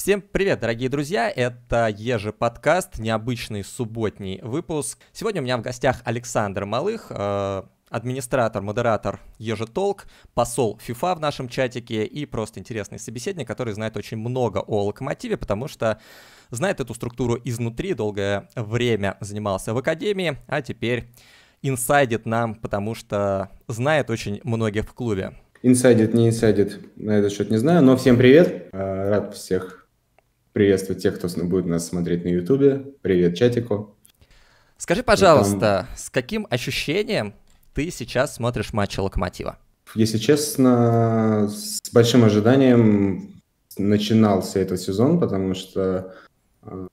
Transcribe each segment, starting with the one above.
Всем привет, дорогие друзья! Это Ежи подкаст, необычный субботний выпуск. Сегодня у меня в гостях Александр Малых, э, администратор, модератор Ежи Толк, посол ФИФА в нашем чатике и просто интересный собеседник, который знает очень много о локомотиве, потому что знает эту структуру изнутри, долгое время занимался в академии, а теперь инсайдит нам, потому что знает очень многих в клубе. Инсайдит, не инсайдит, на этот счет не знаю, но всем привет, э, рад всех Приветствую тех, кто будет нас смотреть на YouTube. Привет чатику. Скажи, пожалуйста, там... с каким ощущением ты сейчас смотришь матч Локомотива? Если честно, с большим ожиданием начинался этот сезон, потому что э,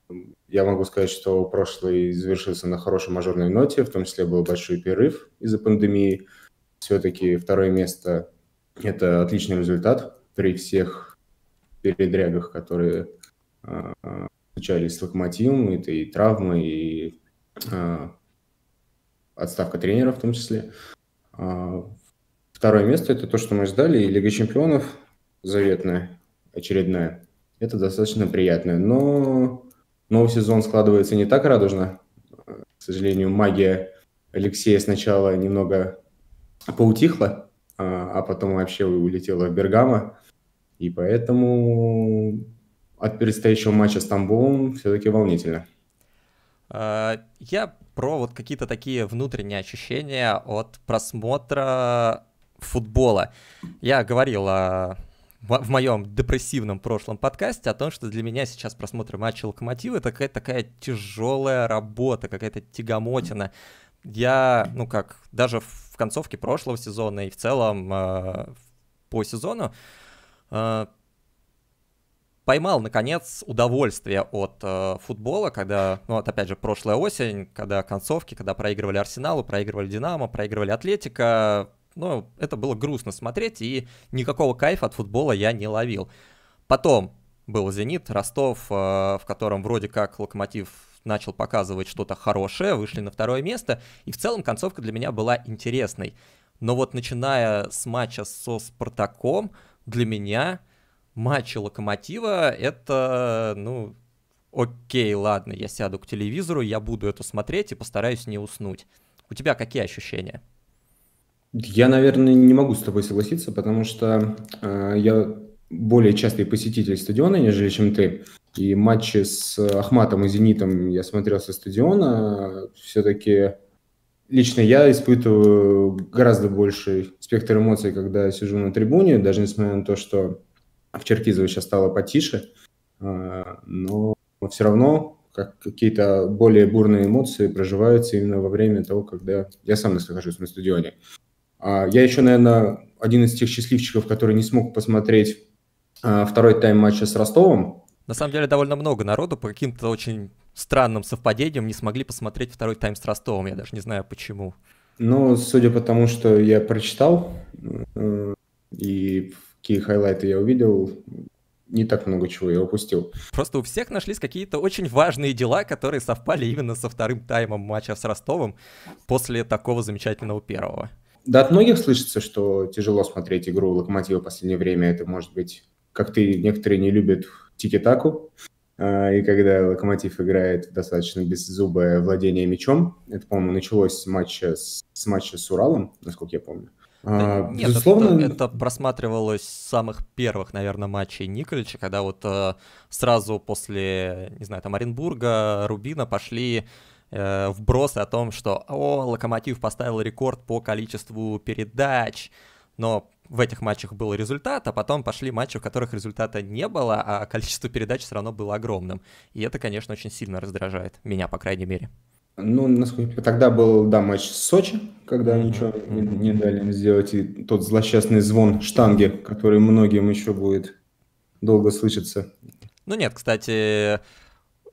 я могу сказать, что прошлый завершился на хорошей мажорной ноте, в том числе был большой перерыв из-за пандемии. Все-таки второе место – это отличный результат при всех передрягах, которые встречались с Локомотивом, это и травмы, и а, отставка тренера в том числе. А, второе место – это то, что мы ждали, и Лига чемпионов заветная, очередная. Это достаточно приятно, но новый сезон складывается не так радужно. К сожалению, магия Алексея сначала немного поутихла, а, а потом вообще улетела в Бергамо. И поэтому от предстоящего матча с Тамбовым все-таки волнительно. А, я про вот какие-то такие внутренние ощущения от просмотра футбола. Я говорил в моем депрессивном прошлом подкасте о том, что для меня сейчас просмотр матча Локомотива это какая-то такая тяжелая работа, какая-то тягомотина. Я, ну как, даже в концовке прошлого сезона и в целом э, по сезону а, поймал, наконец, удовольствие от э, футбола, когда, ну, вот опять же, прошлая осень, когда концовки, когда проигрывали Арсеналу, проигрывали Динамо, проигрывали Атлетика, ну, это было грустно смотреть, и никакого кайфа от футбола я не ловил. Потом был «Зенит», Ростов, э, в котором вроде как «Локомотив» начал показывать что-то хорошее, вышли на второе место, и в целом концовка для меня была интересной. Но вот начиная с матча со «Спартаком», для меня матчи Локомотива это, ну, окей, ладно, я сяду к телевизору, я буду это смотреть и постараюсь не уснуть. У тебя какие ощущения? Я, наверное, не могу с тобой согласиться, потому что э, я более частый посетитель стадиона, нежели чем ты. И матчи с Ахматом и Зенитом я смотрел со стадиона. Все-таки лично я испытываю гораздо больший спектр эмоций, когда сижу на трибуне, даже несмотря на то, что а в Черкизове сейчас стало потише, а, но все равно как какие-то более бурные эмоции проживаются именно во время того, когда я сам нахожусь на стадионе. А, я еще, наверное, один из тех счастливчиков, который не смог посмотреть второй тайм матча с Ростовом. На самом деле довольно много народу по каким-то очень странным совпадениям не смогли посмотреть второй тайм с Ростовом. Я даже не знаю почему. Ну, судя по тому, что я прочитал, э, и какие хайлайты я увидел, не так много чего я упустил. Просто у всех нашлись какие-то очень важные дела, которые совпали именно со вторым таймом матча с Ростовом после такого замечательного первого. Да, от многих слышится, что тяжело смотреть игру Локомотива в последнее время. Это может быть, как ты, некоторые не любят тики-таку, а, и когда Локомотив играет достаточно беззубое владение мячом, это, по-моему, началось с матча с, с матча с Уралом, насколько я помню. А, Нет, безусловно... это, это просматривалось с самых первых, наверное, матчей Николича, когда вот э, сразу после, не знаю, там Оренбурга, Рубина пошли э, вбросы о том, что «О, Локомотив поставил рекорд по количеству передач», но в этих матчах был результат, а потом пошли матчи, в которых результата не было, а количество передач все равно было огромным. И это, конечно, очень сильно раздражает меня, по крайней мере. Ну, насколько тогда был, да, матч с Сочи, когда mm-hmm. ничего не, не дали им сделать, и тот злосчастный звон штанги, который многим еще будет долго слышаться. Ну нет, кстати,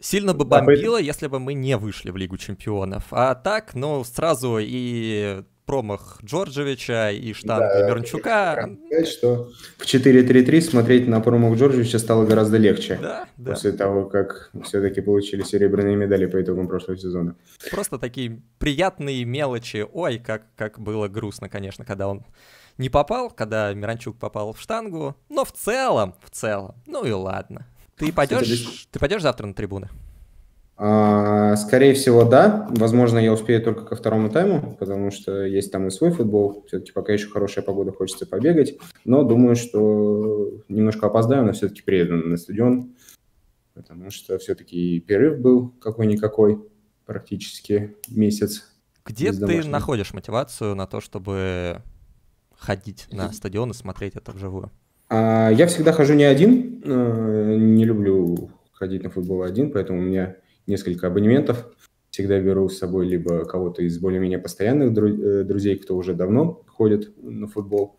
сильно бы бомбило, если бы мы не вышли в Лигу Чемпионов. А так, ну, сразу и промах Джорджевича и штамп да, Бернчука. Сказать, что в 4-3-3 смотреть на промах Джорджевича стало гораздо легче. Да, после да. того, как все-таки получили серебряные медали по итогам прошлого сезона. Просто такие приятные мелочи. Ой, как, как было грустно, конечно, когда он не попал, когда Миранчук попал в штангу. Но в целом, в целом, ну и ладно. Ты пойдешь, ты пойдешь завтра на трибуны? А, скорее всего, да. Возможно, я успею только ко второму тайму, потому что есть там и свой футбол. Все-таки пока еще хорошая погода, хочется побегать. Но думаю, что немножко опоздаю, но все-таки приеду на стадион, потому что все-таки перерыв был какой-никакой, практически месяц. Где ты находишь мотивацию на то, чтобы ходить на стадион и смотреть это вживую? А, я всегда хожу не один, э, не люблю ходить на футбол один, поэтому у меня несколько абонементов. Всегда беру с собой либо кого-то из более-менее постоянных э, друзей, кто уже давно ходит на футбол.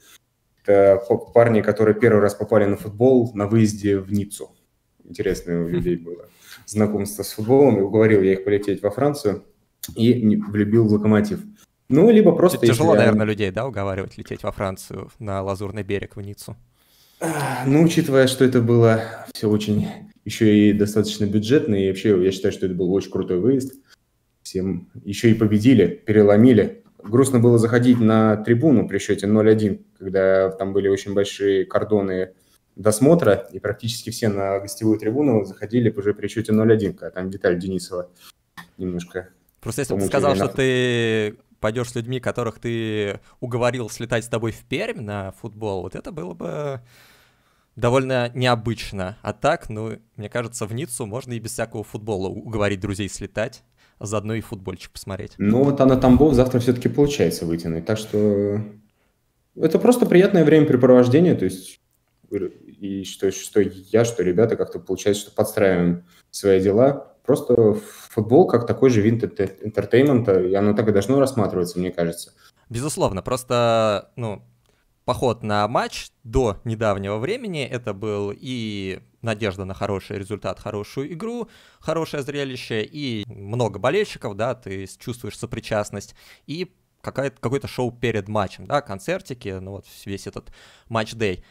Это парни, которые первый раз попали на футбол на выезде в Ниццу. Интересное у людей было знакомство с футболом. И уговорил я их полететь во Францию и влюбил в локомотив. Ну, либо просто... Тяжело, если... наверное, людей, да, уговаривать лететь во Францию на Лазурный берег в Ниццу? А, ну, учитывая, что это было все очень еще и достаточно бюджетный. И вообще, я считаю, что это был очень крутой выезд. Всем еще и победили, переломили. Грустно было заходить на трибуну при счете 0-1, когда там были очень большие кордоны досмотра, и практически все на гостевую трибуну заходили уже при счете 0-1, когда там деталь Денисова немножко... Просто если бы ты сказал, что ты пойдешь с людьми, которых ты уговорил слетать с тобой в Пермь на футбол, вот это было бы довольно необычно. А так, ну, мне кажется, в Ниццу можно и без всякого футбола уговорить друзей слетать, а заодно и футбольчик посмотреть. Ну, вот она Тамбов завтра все-таки получается вытянуть, так что это просто приятное времяпрепровождение, то есть и что, что я, что ребята как-то получается, что подстраиваем свои дела. Просто футбол как такой же вид интертеймента, и оно так и должно рассматриваться, мне кажется. Безусловно, просто, ну, поход на матч до недавнего времени это был и надежда на хороший результат, хорошую игру, хорошее зрелище и много болельщиков, да, ты чувствуешь сопричастность и какое-то шоу перед матчем, да, концертики, ну вот весь этот матч-дей.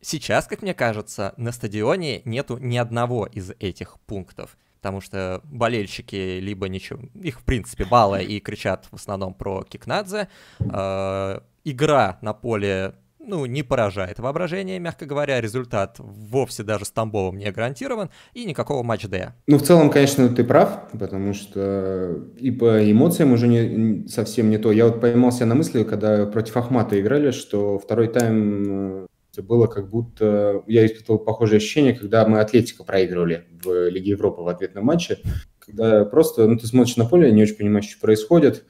Сейчас, как мне кажется, на стадионе нету ни одного из этих пунктов потому что болельщики либо ничего, их в принципе мало и кричат в основном про Кикнадзе, э, игра на поле ну, не поражает воображение, мягко говоря, результат вовсе даже с Тамбовым не гарантирован, и никакого матч-дея. А. Ну, в целом, конечно, ты прав, потому что и по эмоциям уже не, совсем не то. Я вот поймался на мысли, когда против Ахмата играли, что второй тайм э, было как будто... Я испытывал похожее ощущение, когда мы Атлетика проигрывали в Лиге Европы в ответном матче, когда просто ну, ты смотришь на поле, не очень понимаешь, что происходит,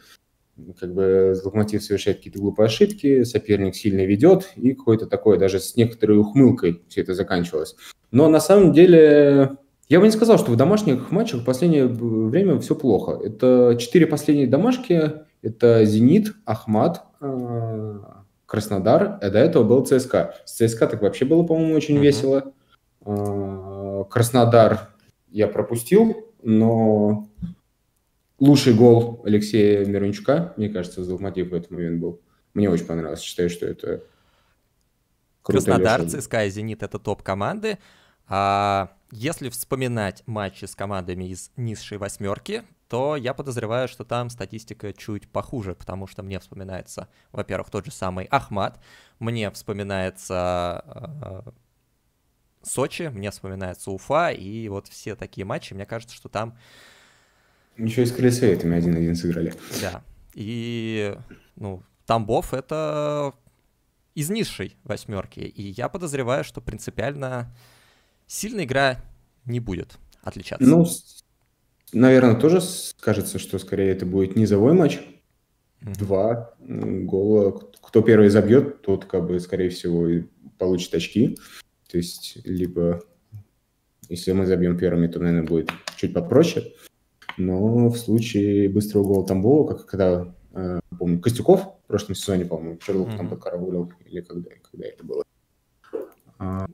как бы Локомотив совершает какие-то глупые ошибки, соперник сильно ведет, и какое-то такое даже с некоторой ухмылкой все это заканчивалось. Но на самом деле я бы не сказал, что в домашних матчах в последнее время все плохо. Это четыре последние домашки, это «Зенит», «Ахмат», э, «Краснодар», а до этого был «ЦСКА». С «ЦСКА» так вообще было, по-моему, очень mm-hmm. весело. Э, «Краснодар» я пропустил, но лучший гол Алексея Мирончука, мне кажется, за Локомотив в этот момент был. Мне очень понравилось, считаю, что это Краснодар, ЦСКА и Зенит — это топ-команды. А если вспоминать матчи с командами из низшей восьмерки, то я подозреваю, что там статистика чуть похуже, потому что мне вспоминается, во-первых, тот же самый Ахмат, мне вспоминается э, Сочи, мне вспоминается Уфа, и вот все такие матчи, мне кажется, что там еще и с крыльцеветами один-один сыграли. Да. И, ну, Тамбов — это из низшей восьмерки. И я подозреваю, что принципиально сильная игра не будет отличаться. Ну, наверное, тоже кажется, что скорее это будет низовой матч. Два гола. Кто первый забьет, тот, как бы, скорее всего, и получит очки. То есть, либо если мы забьем первыми, то, наверное, будет чуть попроще. Но в случае быстрого гола Тамбова, как когда, э, помню, Костюков в прошлом сезоне, по-моему, Черлок mm-hmm. там подкараулил, или когда, когда это было. А,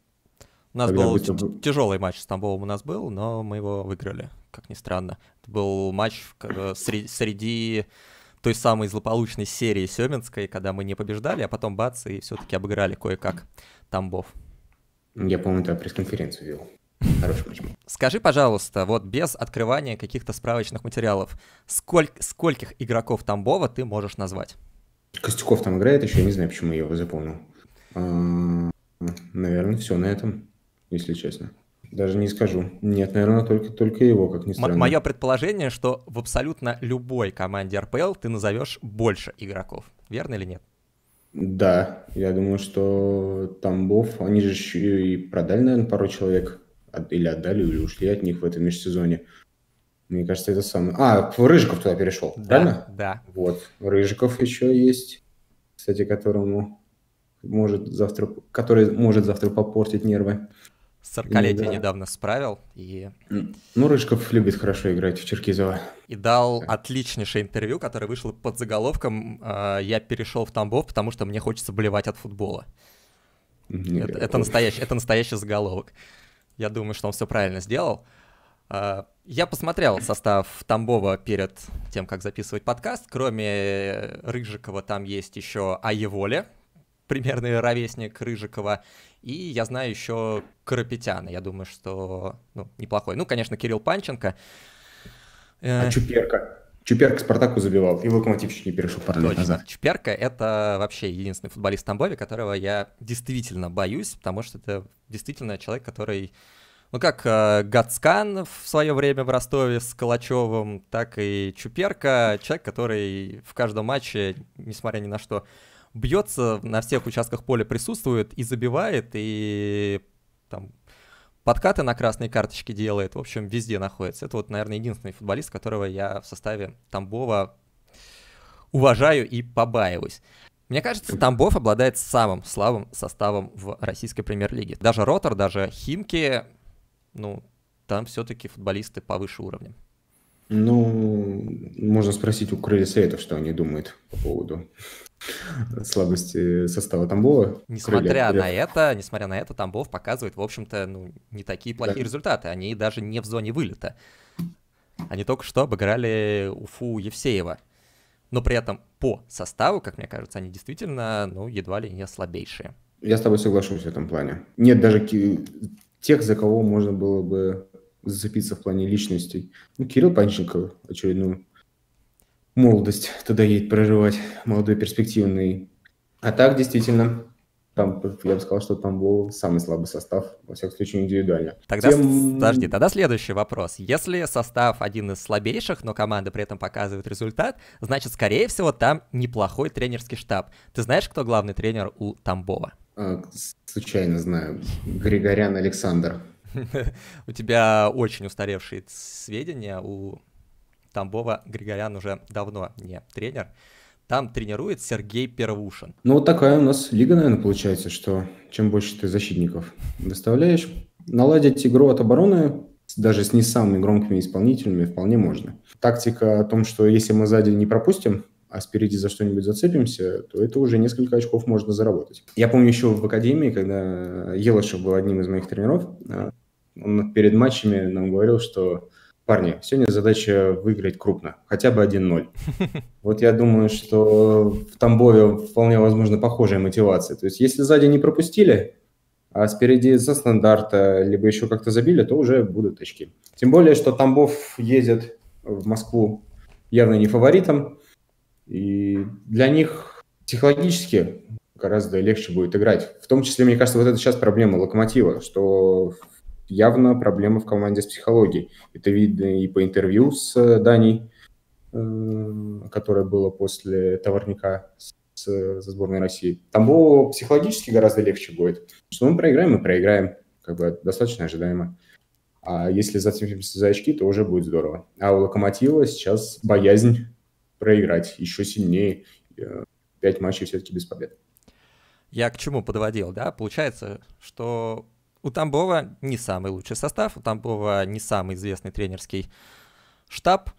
у нас был быстро... тяжелый матч с Тамбовым у нас был, но мы его выиграли, как ни странно. Это был матч э, среди, среди той самой злополучной серии Семенской, когда мы не побеждали, а потом бац, и все-таки обыграли кое-как Тамбов. Я, помню, тогда пресс-конференцию вел. Хороший матчмейкер. Скажи, пожалуйста, вот без открывания каких-то справочных материалов, сколь... скольких игроков Тамбова ты можешь назвать? Костюков там играет еще, я не знаю, почему я его запомнил. А, наверное, все на этом, если честно. Даже не скажу. Нет, наверное, только, только его, как ни странно. мое предположение, что в абсолютно любой команде РПЛ ты назовешь больше игроков. Верно или нет? Да, я думаю, что Тамбов, они же еще и продали, наверное, пару человек или отдали, или ушли от них в этом межсезоне. Мне кажется, это самое... А, Рыжиков туда перешел, да, правильно? Да. Вот, Рыжиков еще есть, кстати, которому может завтра... Который может завтра попортить нервы. 40-летие да. недавно справил. И... Ну, Рыжков любит хорошо играть в Черкизово. И дал да. отличнейшее интервью, которое вышло под заголовком а, «Я перешел в Тамбов, потому что мне хочется блевать от футбола». это, это, настоящий, это настоящий заголовок. Я думаю, что он все правильно сделал. А, я посмотрел состав Тамбова перед тем, как записывать подкаст. Кроме Рыжикова там есть еще Аеволе, примерный ровесник Рыжикова. И я знаю еще Карапетяна. Я думаю, что ну, неплохой. Ну, конечно, Кирилл Панченко. А э, Чуперка. Чуперка Спартаку забивал, и локомотивщик не перешел пару лет назад. Чуперка — это вообще единственный футболист Тамбове, которого я действительно боюсь, потому что это действительно человек, который... Ну, как э, Гацкан в свое время в Ростове с Калачевым, так и Чуперка, человек, который в каждом матче, несмотря ни на что, бьется, на всех участках поля присутствует и забивает, и там подкаты на красной карточке делает, в общем, везде находится. Это вот, наверное, единственный футболист, которого я в составе Тамбова уважаю и побаиваюсь. Мне кажется, Тамбов обладает самым слабым составом в российской премьер-лиге. Даже Ротор, даже Химки, ну, там все-таки футболисты повыше уровня. Ну, можно спросить у крылья Советов, что они думают по поводу слабости состава Тамбова. Несмотря крылья, на это, несмотря на это, Тамбов показывает, в общем-то, ну, не такие плохие да. результаты. Они даже не в зоне вылета. Они только что обыграли Уфу Евсеева. Но при этом по составу, как мне кажется, они действительно, ну, едва ли не слабейшие. Я с тобой соглашусь в этом плане. Нет даже тех, за кого можно было бы зацепиться в плане личностей. Ну, Кирилл Панченко очередную молодость туда едет проживать, молодой, перспективный. А так, действительно, там, я бы сказал, что там был самый слабый состав, во всяком случае, индивидуально. Тогда, Тем... подожди, тогда следующий вопрос. Если состав один из слабейших, но команда при этом показывает результат, значит, скорее всего, там неплохой тренерский штаб. Ты знаешь, кто главный тренер у Тамбова? А, случайно знаю. Григорян Александр. у тебя очень устаревшие сведения, у Тамбова Григорян уже давно не тренер. Там тренирует Сергей Первушин. Ну, вот такая у нас лига, наверное, получается, что чем больше ты защитников доставляешь, наладить игру от обороны даже с не самыми громкими исполнителями вполне можно. Тактика о том, что если мы сзади не пропустим, а спереди за что-нибудь зацепимся, то это уже несколько очков можно заработать. Я помню еще в академии, когда Елышев был одним из моих тренеров, а, он перед матчами нам говорил, что парни, сегодня задача выиграть крупно, хотя бы 1-0. Вот я думаю, что в Тамбове вполне возможно похожая мотивация. То есть если сзади не пропустили, а спереди за стандарта, либо еще как-то забили, то уже будут очки. Тем более, что Тамбов ездит в Москву явно не фаворитом, и для них психологически гораздо легче будет играть. В том числе, мне кажется, вот это сейчас проблема Локомотива, что явно проблема в команде с психологией. Это видно и по интервью с э, Даней, которое было после товарника с, со сборной России. там было психологически гораздо легче будет. Что мы проиграем, мы проиграем. Как бы достаточно ожидаемо. А если зацепимся за очки, то уже будет здорово. А у Локомотива сейчас боязнь проиграть еще сильнее. Э, пять матчей все-таки без побед. Я к чему подводил, да? Получается, что у Тамбова не самый лучший состав, у Тамбова не самый известный тренерский штаб,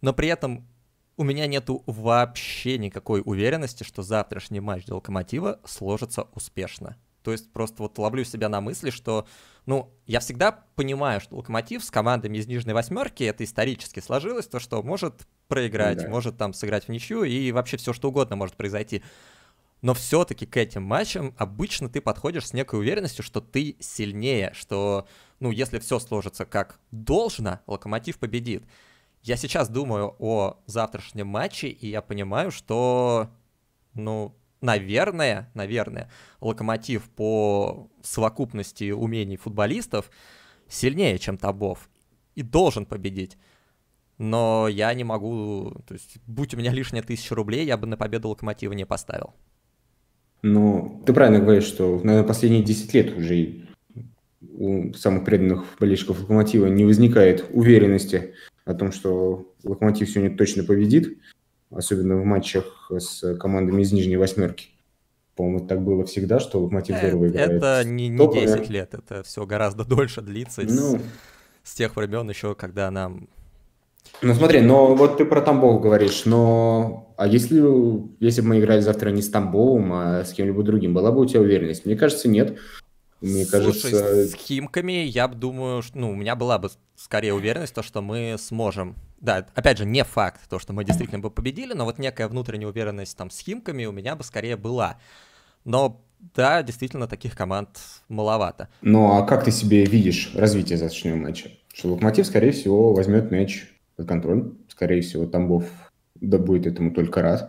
но при этом у меня нету вообще никакой уверенности, что завтрашний матч для Локомотива сложится успешно. То есть просто вот ловлю себя на мысли, что, ну, я всегда понимаю, что Локомотив с командами из нижней восьмерки, это исторически сложилось, то, что может проиграть, да. может там сыграть в ничью, и вообще все что угодно может произойти но все-таки к этим матчам обычно ты подходишь с некой уверенностью, что ты сильнее, что, ну, если все сложится как должно, Локомотив победит. Я сейчас думаю о завтрашнем матче, и я понимаю, что, ну, наверное, наверное, Локомотив по совокупности умений футболистов сильнее, чем Табов, и должен победить. Но я не могу, то есть, будь у меня лишняя тысяча рублей, я бы на победу Локомотива не поставил. Но ну, ты правильно говоришь, что, наверное, последние 10 лет уже у самых преданных болельщиков «Локомотива» не возникает уверенности о том, что «Локомотив» сегодня точно победит, особенно в матчах с командами из нижней восьмерки. По-моему, так было всегда, что «Локомотив» э, здорово играет. Это не, не 10 лет, это все гораздо дольше длится. Ну, с тех времен еще, когда нам ну смотри, но вот ты про Тамбов говоришь, но а если, если бы мы играли завтра не с Тамбовым, а с кем-либо другим, была бы у тебя уверенность? Мне кажется, нет. Мне Слушай, кажется... с Химками я думаю, что, ну, у меня была бы скорее уверенность, то, что мы сможем. Да, опять же, не факт, то, что мы действительно бы победили, но вот некая внутренняя уверенность там с Химками у меня бы скорее была. Но да, действительно, таких команд маловато. Ну а как ты себе видишь развитие завтрашнего матча? Что Локомотив, скорее всего, возьмет мяч контроль. Скорее всего, Тамбов добудет этому только раз.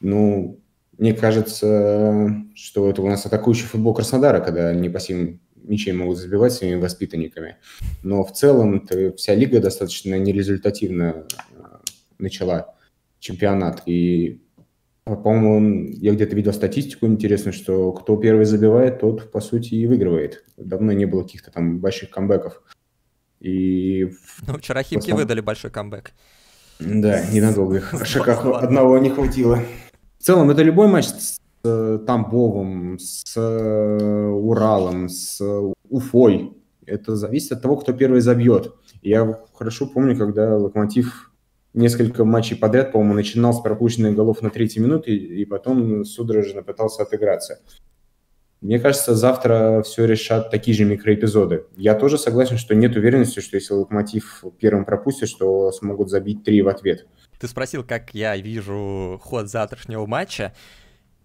Ну, мне кажется, что это у нас атакующий футбол Краснодара, когда они по 7 мячей могут забивать своими воспитанниками. Но в целом вся лига достаточно нерезультативно э, начала чемпионат. И, по-моему, я где-то видел статистику интересную, что кто первый забивает, тот, по сути, и выигрывает. Давно не было каких-то там больших камбэков. И... Ну, вчера Химки Просто... выдали большой камбэк. Да, ненадолго их. Шагах одного не хватило. В целом, это любой матч с э, Тамбовым, с э, Уралом, с э, Уфой. Это зависит от того, кто первый забьет. Я хорошо помню, когда Локомотив несколько матчей подряд, по-моему, начинал с пропущенных голов на третьей минуте и потом судорожно пытался отыграться. Мне кажется, завтра все решат такие же микроэпизоды. Я тоже согласен, что нет уверенности, что если Локомотив первым пропустит, что смогут забить три в ответ. Ты спросил, как я вижу ход завтрашнего матча.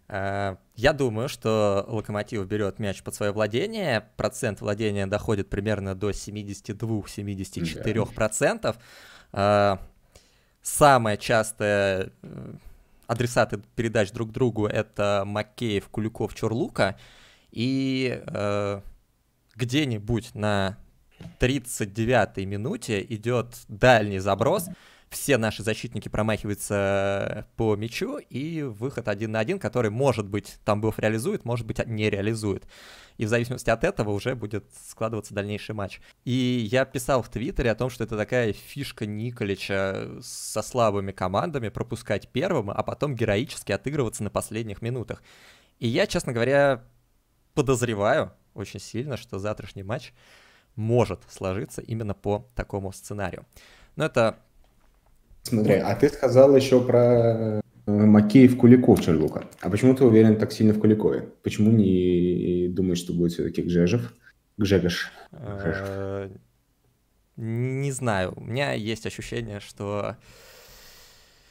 Э, я думаю, что Локомотив берет мяч под свое владение, процент владения доходит примерно до 72-74%. Да. Э, самое частое э, адресаты передач друг другу это Макеев, Куликов, Чурлука. И э, где-нибудь на 39-й минуте идет дальний заброс. Все наши защитники промахиваются э, по мячу, и выход один на один, который, может быть, там Тамбов реализует, может быть, не реализует. И в зависимости от этого уже будет складываться дальнейший матч. И я писал в Твиттере о том, что это такая фишка Николича э, со слабыми командами пропускать первым, а потом героически отыгрываться на последних минутах. И я, честно говоря, подозреваю очень сильно, что завтрашний матч может сложиться именно по такому сценарию. Но это... Смотри, а ты сказал еще про э, Макеев Куликов Черлука. А почему ты уверен так сильно в Куликове? Почему не думаешь, что будет все-таки Гжежев? Гжегош? Э, не знаю. У меня есть ощущение, что...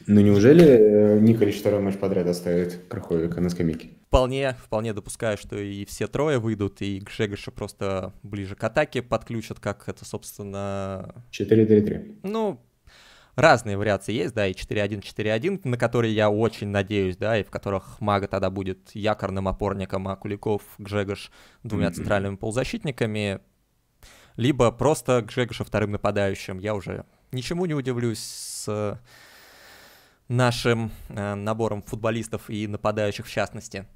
Ну неужели э, Николич второй матч подряд оставит Краховика на скамейке? вполне, вполне допускаю, что и все трое выйдут, и Гжегоша просто ближе к атаке подключат, как это, собственно... 4-3-3. Ну, разные вариации есть, да, и 4-1-4-1, на которые я очень надеюсь, да, и в которых Мага тогда будет якорным опорником, а Куликов, Гжегош двумя центральными полузащитниками, либо просто Гжегоша вторым нападающим. Я уже ничему не удивлюсь с э, нашим э, набором футболистов и нападающих в частности.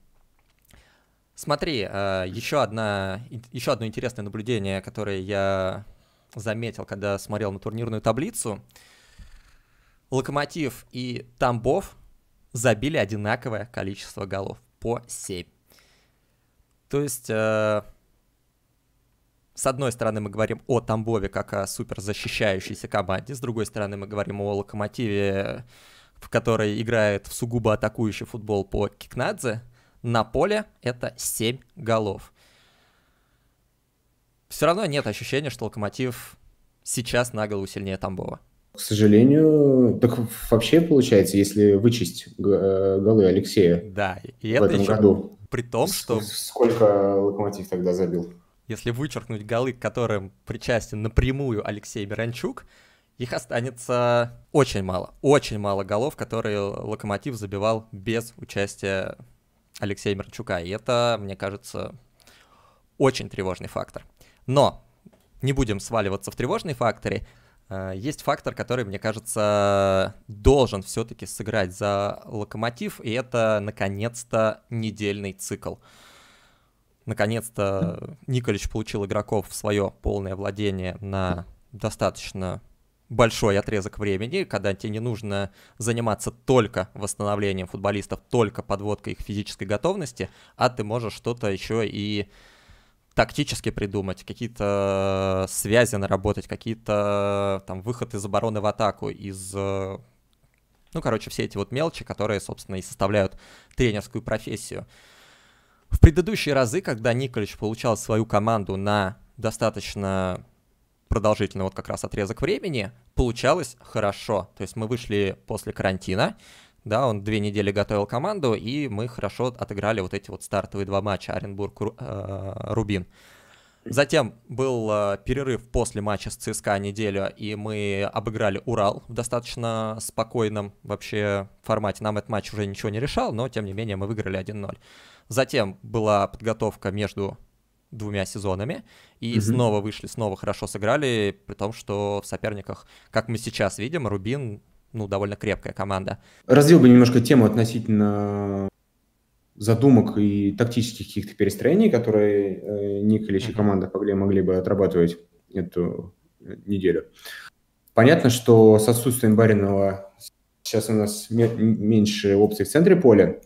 Смотри, э, еще, одна, еще одно интересное наблюдение, которое я заметил, когда смотрел на турнирную таблицу. Локомотив и Тамбов забили одинаковое количество голов по 7. То есть, э, с одной стороны, мы говорим о Тамбове как о суперзащищающейся команде, с другой стороны, мы говорим о Локомотиве, в которой играет в сугубо атакующий футбол по Кикнадзе, на поле это 7 голов. Все равно нет ощущения, что Локомотив сейчас на голову сильнее Тамбова. К сожалению, так вообще получается, если вычесть э, голы Алексея да, и это в этом еще году. При том, что... Сколько Локомотив тогда забил? Если вычеркнуть голы, к которым причастен напрямую Алексей Миранчук, их останется очень мало, очень мало голов, которые Локомотив забивал без участия Алексея Мерчука. И это, мне кажется, очень тревожный фактор. Но не будем сваливаться в тревожные факторы. Э, есть фактор, который, мне кажется, должен все-таки сыграть за локомотив, и это, наконец-то, недельный цикл. Наконец-то Николич получил игроков в свое полное владение на достаточно большой отрезок времени, когда тебе не нужно заниматься только восстановлением футболистов, только подводкой их физической готовности, а ты можешь что-то еще и тактически придумать, какие-то э, связи наработать, какие-то э, там выход из обороны в атаку, из... Э, ну, короче, все эти вот мелочи, которые, собственно, и составляют тренерскую профессию. В предыдущие разы, когда Николич получал свою команду на достаточно продолжительный вот как раз отрезок времени, получалось хорошо. То есть мы вышли после карантина, да, он две недели готовил команду, и мы хорошо отыграли вот эти вот стартовые два матча Оренбург-Рубин. Э, Затем был э, перерыв после матча с ЦСКА неделю, и мы обыграли Урал в достаточно спокойном вообще формате. Нам этот матч уже ничего не решал, но тем не менее мы выиграли 1-0. Затем была подготовка между двумя сезонами, и mm-hmm. снова вышли, снова хорошо сыграли, при том, что в соперниках, как мы сейчас видим, Рубин, ну, довольно крепкая команда. Развил бы немножко тему относительно задумок и тактических каких-то перестроений, которые э, Николич и команда могли, могли бы отрабатывать эту э, неделю. Понятно, что с отсутствием Баринова сейчас у нас меньше опций в центре поля,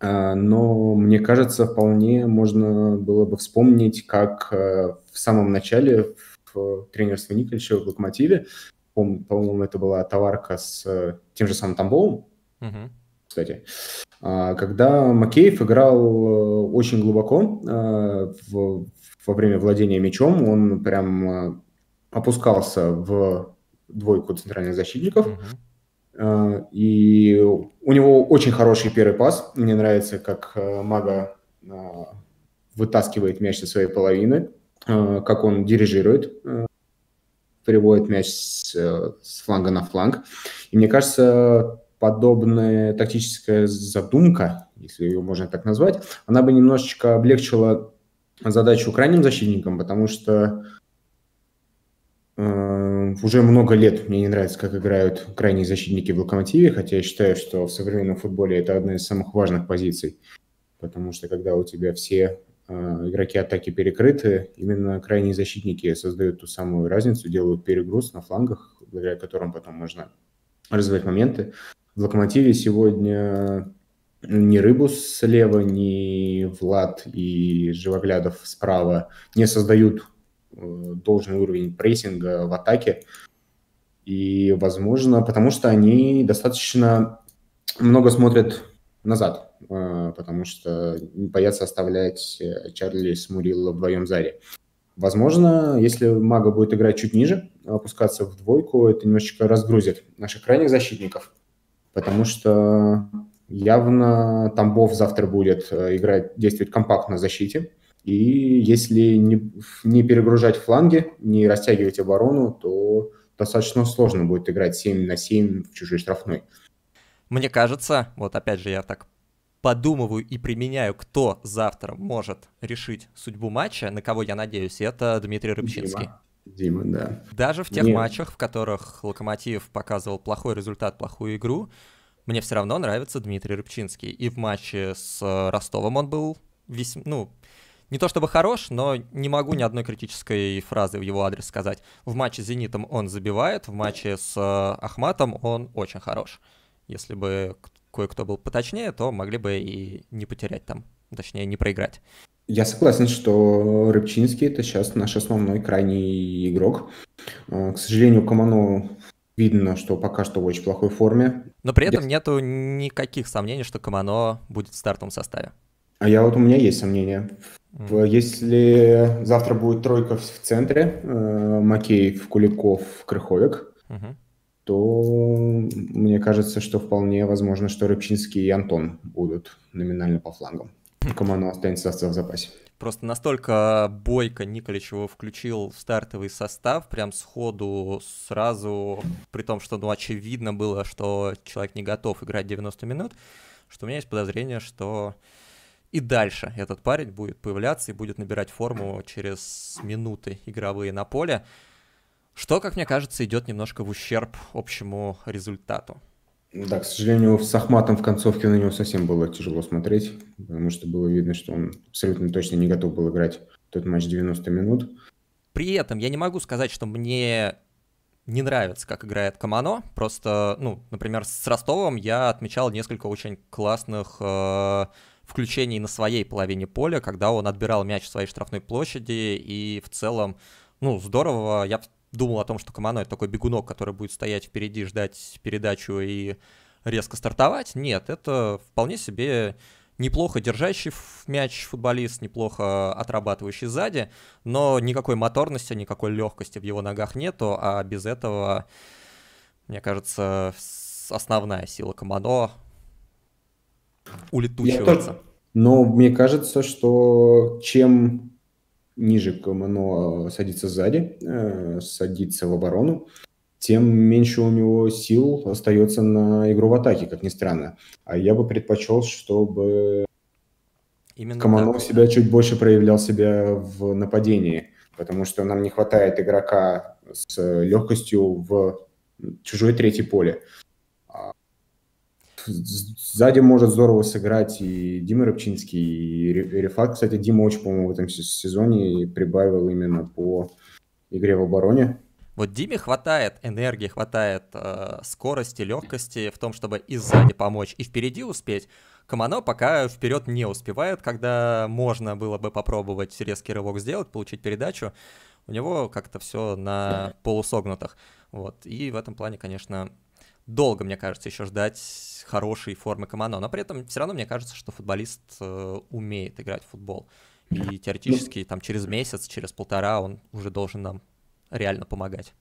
а, но мне кажется, вполне можно было бы вспомнить, как э, в самом начале в тренерстве Никольча в «Локомотиве», по-моему, это была товарка с э, тем же самым Тамбовым, Uh-huh. кстати, а, когда Макеев играл э, очень глубоко во время владения мячом, он прям опускался в двойку центральных защитников, Uh-huh Э, и у него очень хороший первый пас. Мне нравится, как э, Мага э, вытаскивает мяч со своей половины, как он дирижирует, приводит мяч с, с фланга на фланг. И мне кажется, подобная тактическая задумка, если ее можно так назвать, она бы немножечко облегчила задачу крайним защитникам, потому что Эм, уже много лет мне не нравится, как играют крайние защитники в «Локомотиве», хотя я считаю, что в современном футболе это одна из самых важных позиций, потому что когда у тебя все э, игроки атаки перекрыты, именно крайние защитники создают ту самую разницу, делают перегруз на флангах, благодаря которым потом можно развивать моменты. В «Локомотиве» сегодня ни Рыбус слева, ни Влад и Живоглядов справа не создают Э, должный уровень прессинга в атаке. И, возможно, потому что они достаточно много смотрят назад, э, потому что боятся оставлять э, Чарли с Мурилла вдвоем заре. Возможно, если Мага будет играть чуть ниже, опускаться в двойку, это немножечко разгрузит наших крайних защитников, потому что явно Тамбов завтра будет играть, действовать компактно в защите, и если не, не перегружать фланги, не растягивать оборону, то достаточно сложно будет играть 7 на 7 в чужой штрафной. Мне кажется, вот опять же я так подумываю и применяю, кто завтра может решить судьбу матча, на кого я надеюсь, это Дмитрий Рыбчинский. Дима. Дима, да. Даже в тех Нет. матчах, в которых Локомотив показывал плохой результат, плохую игру, мне все равно нравится Дмитрий Рыбчинский. И в матче с э, Ростовом он был весьма, ну, не то чтобы хорош, но не могу ни одной критической фразы в его адрес сказать. В матче с «Зенитом» он забивает, в матче с э, «Ахматом» он очень хорош. Если бы кое-кто был поточнее, то могли бы и не потерять там, точнее, не проиграть. Я согласен, что Рыбчинский это сейчас наш основной крайний игрок. Э, к сожалению, Камано видно, что пока что в очень плохой форме. Но при этом я... нету никаких сомнений, что Камано будет в стартовом составе. А я вот у меня есть сомнения Э, если завтра будет тройка в центре, э, Макеев, Куликов, Крыховик, mm то мне кажется, что вполне возможно, что Рыбчинский и Антон будут номинально по флангам. Команда останется в запасе. Просто настолько бойко Николич его включил в стартовый состав, прям сходу сразу, при том, что ну, очевидно было, что человек не готов играть 90 минут, что у меня есть подозрение, что и дальше этот парень будет появляться и будет набирать форму через минуты игровые на поле, что, как мне кажется, идет немножко в ущерб общему результату. Да, к сожалению, с Ахматом в концовке на него совсем было тяжело смотреть, потому что было видно, что он абсолютно точно не готов был играть тот матч 90 минут. При этом я не могу сказать, что мне не нравится, как играет Камано. Просто, ну, например, с Ростовом я отмечал несколько очень классных э, включений на своей половине поля, когда он отбирал мяч в своей штрафной площади, и в целом, ну, здорово, я думал о том, что Камано это такой бегунок, который будет стоять впереди, ждать передачу и резко стартовать. Нет, это вполне себе неплохо держащий мяч футболист, неплохо отрабатывающий сзади, но никакой моторности, никакой легкости в его ногах нету, а без этого, мне кажется, основная сила Камано улетучиваться? Но мне кажется, что чем ниже Камано э, садится сзади, э, садится в оборону, тем меньше у него сил остается на игру в атаке, как ни странно. А я бы предпочел, чтобы Именно Камано так, себя да. чуть больше проявлял себя в нападении, потому что нам не хватает игрока с легкостью в чужое третье поле сзади может здорово сыграть и Дима Рыбчинский, и Рефат. Кстати, Дима очень, по-моему, в этом сезоне прибавил именно по игре в обороне. Вот Диме хватает энергии, хватает э, скорости, легкости в том, чтобы и сзади помочь, и впереди успеть. Камано пока вперед не успевает, когда можно было бы попробовать резкий рывок сделать, получить передачу. У него как-то все на полусогнутых. Вот. И в этом плане, конечно, долго, мне кажется, еще ждать хорошей формы Камано. Но при этом все равно мне кажется, что футболист э, умеет играть в футбол. И ну, теоретически там через месяц, через полтора он уже должен нам реально помогать.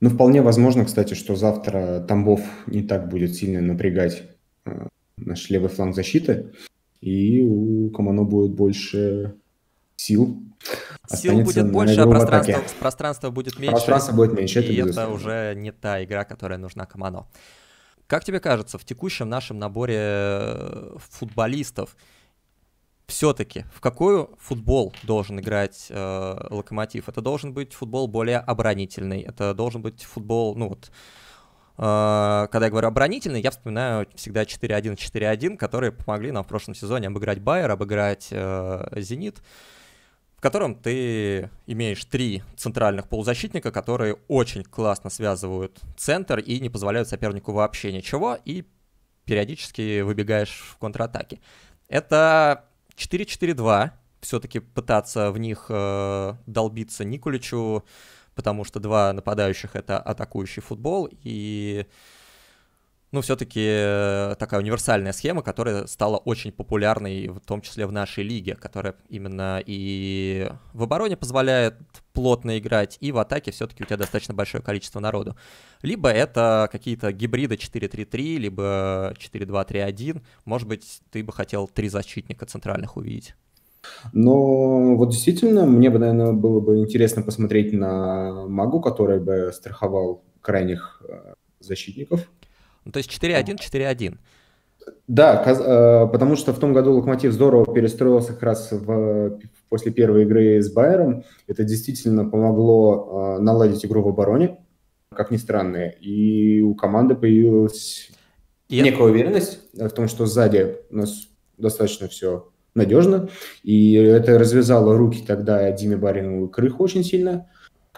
Ну, вполне возможно, кстати, что завтра Тамбов не так будет сильно напрягать э, наш левый фланг защиты, и у Камано будет больше сил. Сил будет больше, а пространство, атаке. пространство будет меньше. Пространство будет меньше, это И безусловно. это уже не та игра, которая нужна команду. Как тебе кажется, в текущем нашем наборе э, футболистов все-таки в какую футбол должен играть э, Локомотив? Это должен быть футбол более оборонительный, это должен быть футбол, ну вот, э, когда я говорю оборонительный, я вспоминаю всегда 4-1-4-1, которые помогли нам в прошлом сезоне обыграть Байер, обыграть э, Зенит в котором ты имеешь три центральных полузащитника, которые очень классно связывают центр и не позволяют сопернику вообще ничего, и периодически выбегаешь в контратаке. Это 4-4-2, все-таки пытаться в них э, долбиться Никуличу, потому что два нападающих — это атакующий футбол, и ну, все-таки э, такая универсальная схема, которая стала очень популярной, в том числе в нашей лиге, которая именно и в обороне позволяет плотно играть, и в атаке все-таки у тебя достаточно большое количество народу. Либо это какие-то гибриды 4-3-3, либо 4-2-3-1. Может быть, ты бы хотел три защитника центральных увидеть. Но ну, вот действительно, мне бы, наверное, было бы интересно посмотреть на магу, который бы страховал крайних э, защитников, ну, то есть 4-1, 4-1. Да, э, потому что в том году Локомотив здорово перестроился как раз в, после первой игры с Байером. Это действительно помогло э, наладить игру в обороне, как ни странно. И у команды появилась и некая уверенность в том, что сзади у нас достаточно все надежно. И это развязало руки тогда Диме Барину и Крых очень сильно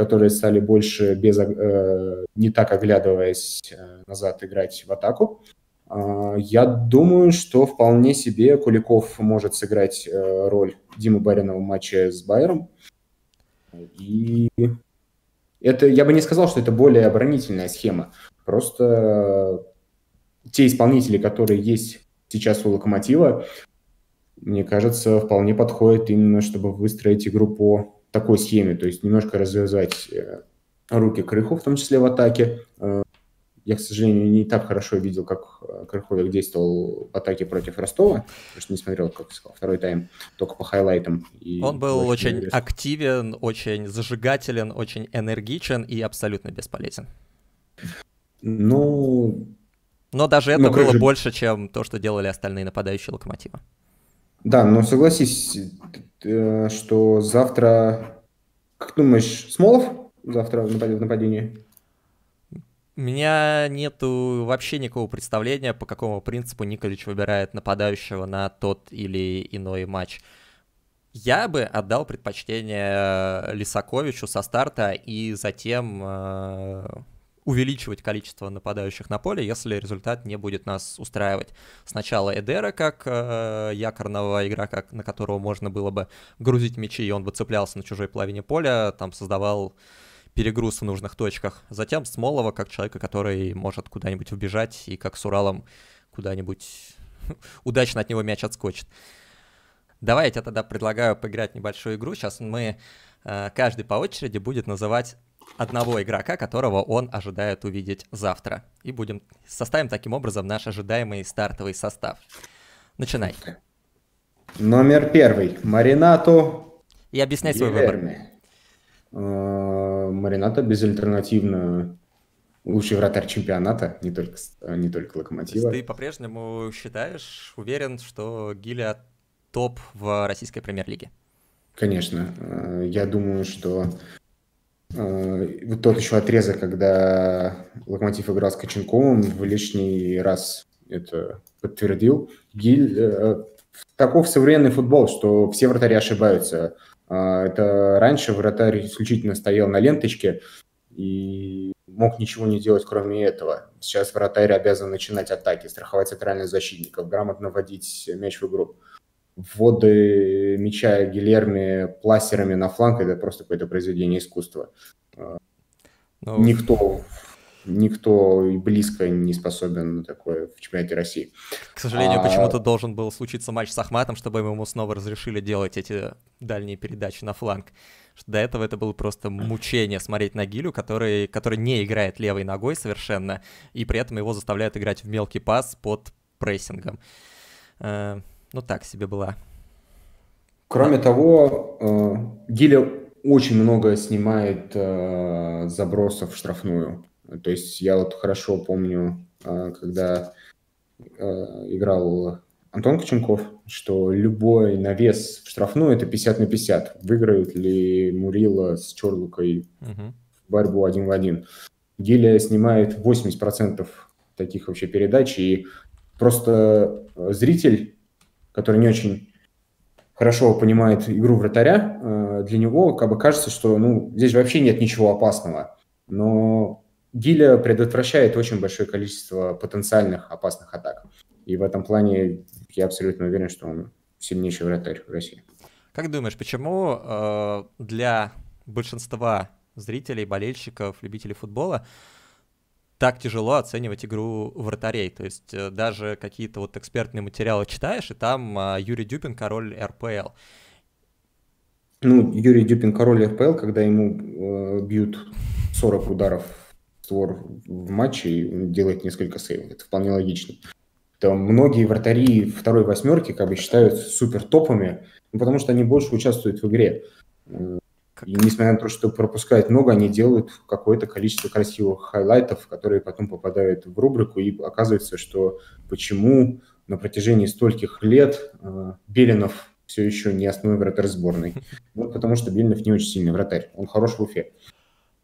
которые стали больше без, э, не так оглядываясь э, назад играть в атаку. Э, я думаю, что вполне себе Куликов может сыграть э, роль Димы Баринова в матче с Байером. И это, я бы не сказал, что это более оборонительная схема. Просто те исполнители, которые есть сейчас у «Локомотива», мне кажется, вполне подходит именно, чтобы выстроить игру по такой схеме, то есть немножко развязать э, руки Крыху, в том числе в атаке. Э, я, к сожалению, не так хорошо видел, как э, Крыховик действовал в атаке против Ростова, потому что не смотрел, как сказал, второй тайм, только по хайлайтам. И Он был очень интерес. активен, очень зажигателен, очень энергичен и абсолютно бесполезен. Ну... Но даже ну, это ну, было же... больше, чем то, что делали остальные нападающие Локомотива. Да, но согласись, Э, что завтра, как думаешь, Смолов завтра в нападении? У меня нету вообще никакого представления, по какому принципу Николич выбирает нападающего на тот или иной матч. Я бы отдал предпочтение э, Лисаковичу со старта и затем э, увеличивать количество нападающих на поле, если результат не будет нас устраивать. Сначала Эдера как э, якорного игрока, на которого можно было бы грузить мячи, и он бы цеплялся на чужой половине поля, там создавал перегруз в нужных точках. Затем Смолова как человека, который может куда-нибудь убежать и как с Уралом куда-нибудь удачно от него мяч отскочит. Давай я тогда предлагаю поиграть в небольшую игру. Сейчас мы э, каждый по очереди будет называть одного игрока, которого он ожидает увидеть завтра. И будем составим таким образом наш ожидаемый стартовый состав. Начинай. Номер первый. Маринато. И объясняй свой выбор. А, Маринато безальтернативно лучший вратарь чемпионата, не только, а не только Локомотива. То ты по-прежнему считаешь, уверен, что Гиля топ в российской премьер-лиге? Конечно. А, я думаю, что Э, вот тот еще отрезок, когда Локомотив играл с Коченковым в лишний раз это подтвердил. Гиль, э, таков современный футбол, что все вратари ошибаются. А, это раньше вратарь исключительно стоял на ленточке и мог ничего не делать, кроме этого. Сейчас вратарь обязан начинать атаки, страховать центральных защитников, грамотно вводить мяч в игру вводы мяча Гилерми пластерами на фланг – это просто какое-то произведение искусства. Э, Но... Ну, никто, никто и близко не способен на такое в чемпионате России. К сожалению, а... почему-то должен был случиться матч с Ахматом, чтобы ему снова разрешили делать эти дальние передачи на фланг. До этого это было просто мучение смотреть на Гилю, который, который не играет левой ногой совершенно, и при этом его заставляют играть в мелкий пас под прессингом. Э, ну так себе была. Кроме да. того, Диля э, очень много снимает э, забросов в штрафную. То есть я вот хорошо помню, э, когда играл Антон Коченков, что любой навес в штрафную это 50 на 50. Выиграют ли Мурила с Черлукой угу. борьбу один в один. Гилия снимает 80% таких вообще передач, и просто зритель который не очень хорошо понимает игру вратаря, э, для него как бы кажется, что ну, здесь вообще нет ничего опасного. Но Гиля предотвращает очень большое количество потенциальных опасных атак. И в этом плане я абсолютно уверен, что он сильнейший вратарь в России. Как думаешь, почему э, для большинства зрителей, болельщиков, любителей футбола так тяжело оценивать игру вратарей. То есть э, даже какие-то вот экспертные материалы читаешь, и там а, Юрий Дюпин король РПЛ. Ну, Юрий Дюпин король РПЛ, когда ему э, бьют 40 ударов в створ в матче и делает несколько сейвов. Это вполне логично. Там многие вратари второй восьмерки как бы считают супер топами, ну, потому что они больше участвуют в игре. Э, и несмотря на то, что пропускают много, они делают какое-то количество красивых хайлайтов, которые потом попадают в рубрику, и оказывается, что почему на протяжении стольких лет э, Белинов все еще не основной вратарь сборной. Вот потому что Белинов не очень сильный вратарь, он хорош в Уфе.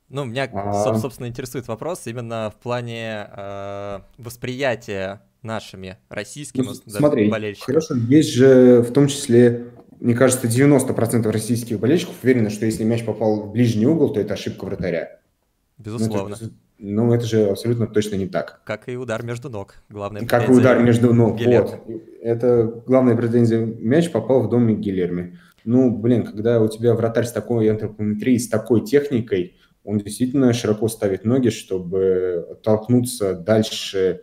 Ну, меня, а, собственно, интересует вопрос именно в плане э, восприятия нашими российскими ну, смотри, болельщиками. Хорошо, есть же в том числе мне кажется, 90% российских болельщиков уверены, что если мяч попал в ближний угол, то это ошибка вратаря. Безусловно. Ну, это, ну, это же абсолютно точно не так. Как и удар между ног. Главное Как и удар между ног, Гилерми. вот. Это главная претензия. Мяч попал в доме Гилерми. Ну, блин, когда у тебя вратарь с такой антропометрией, с такой техникой, он действительно широко ставит ноги, чтобы толкнуться дальше,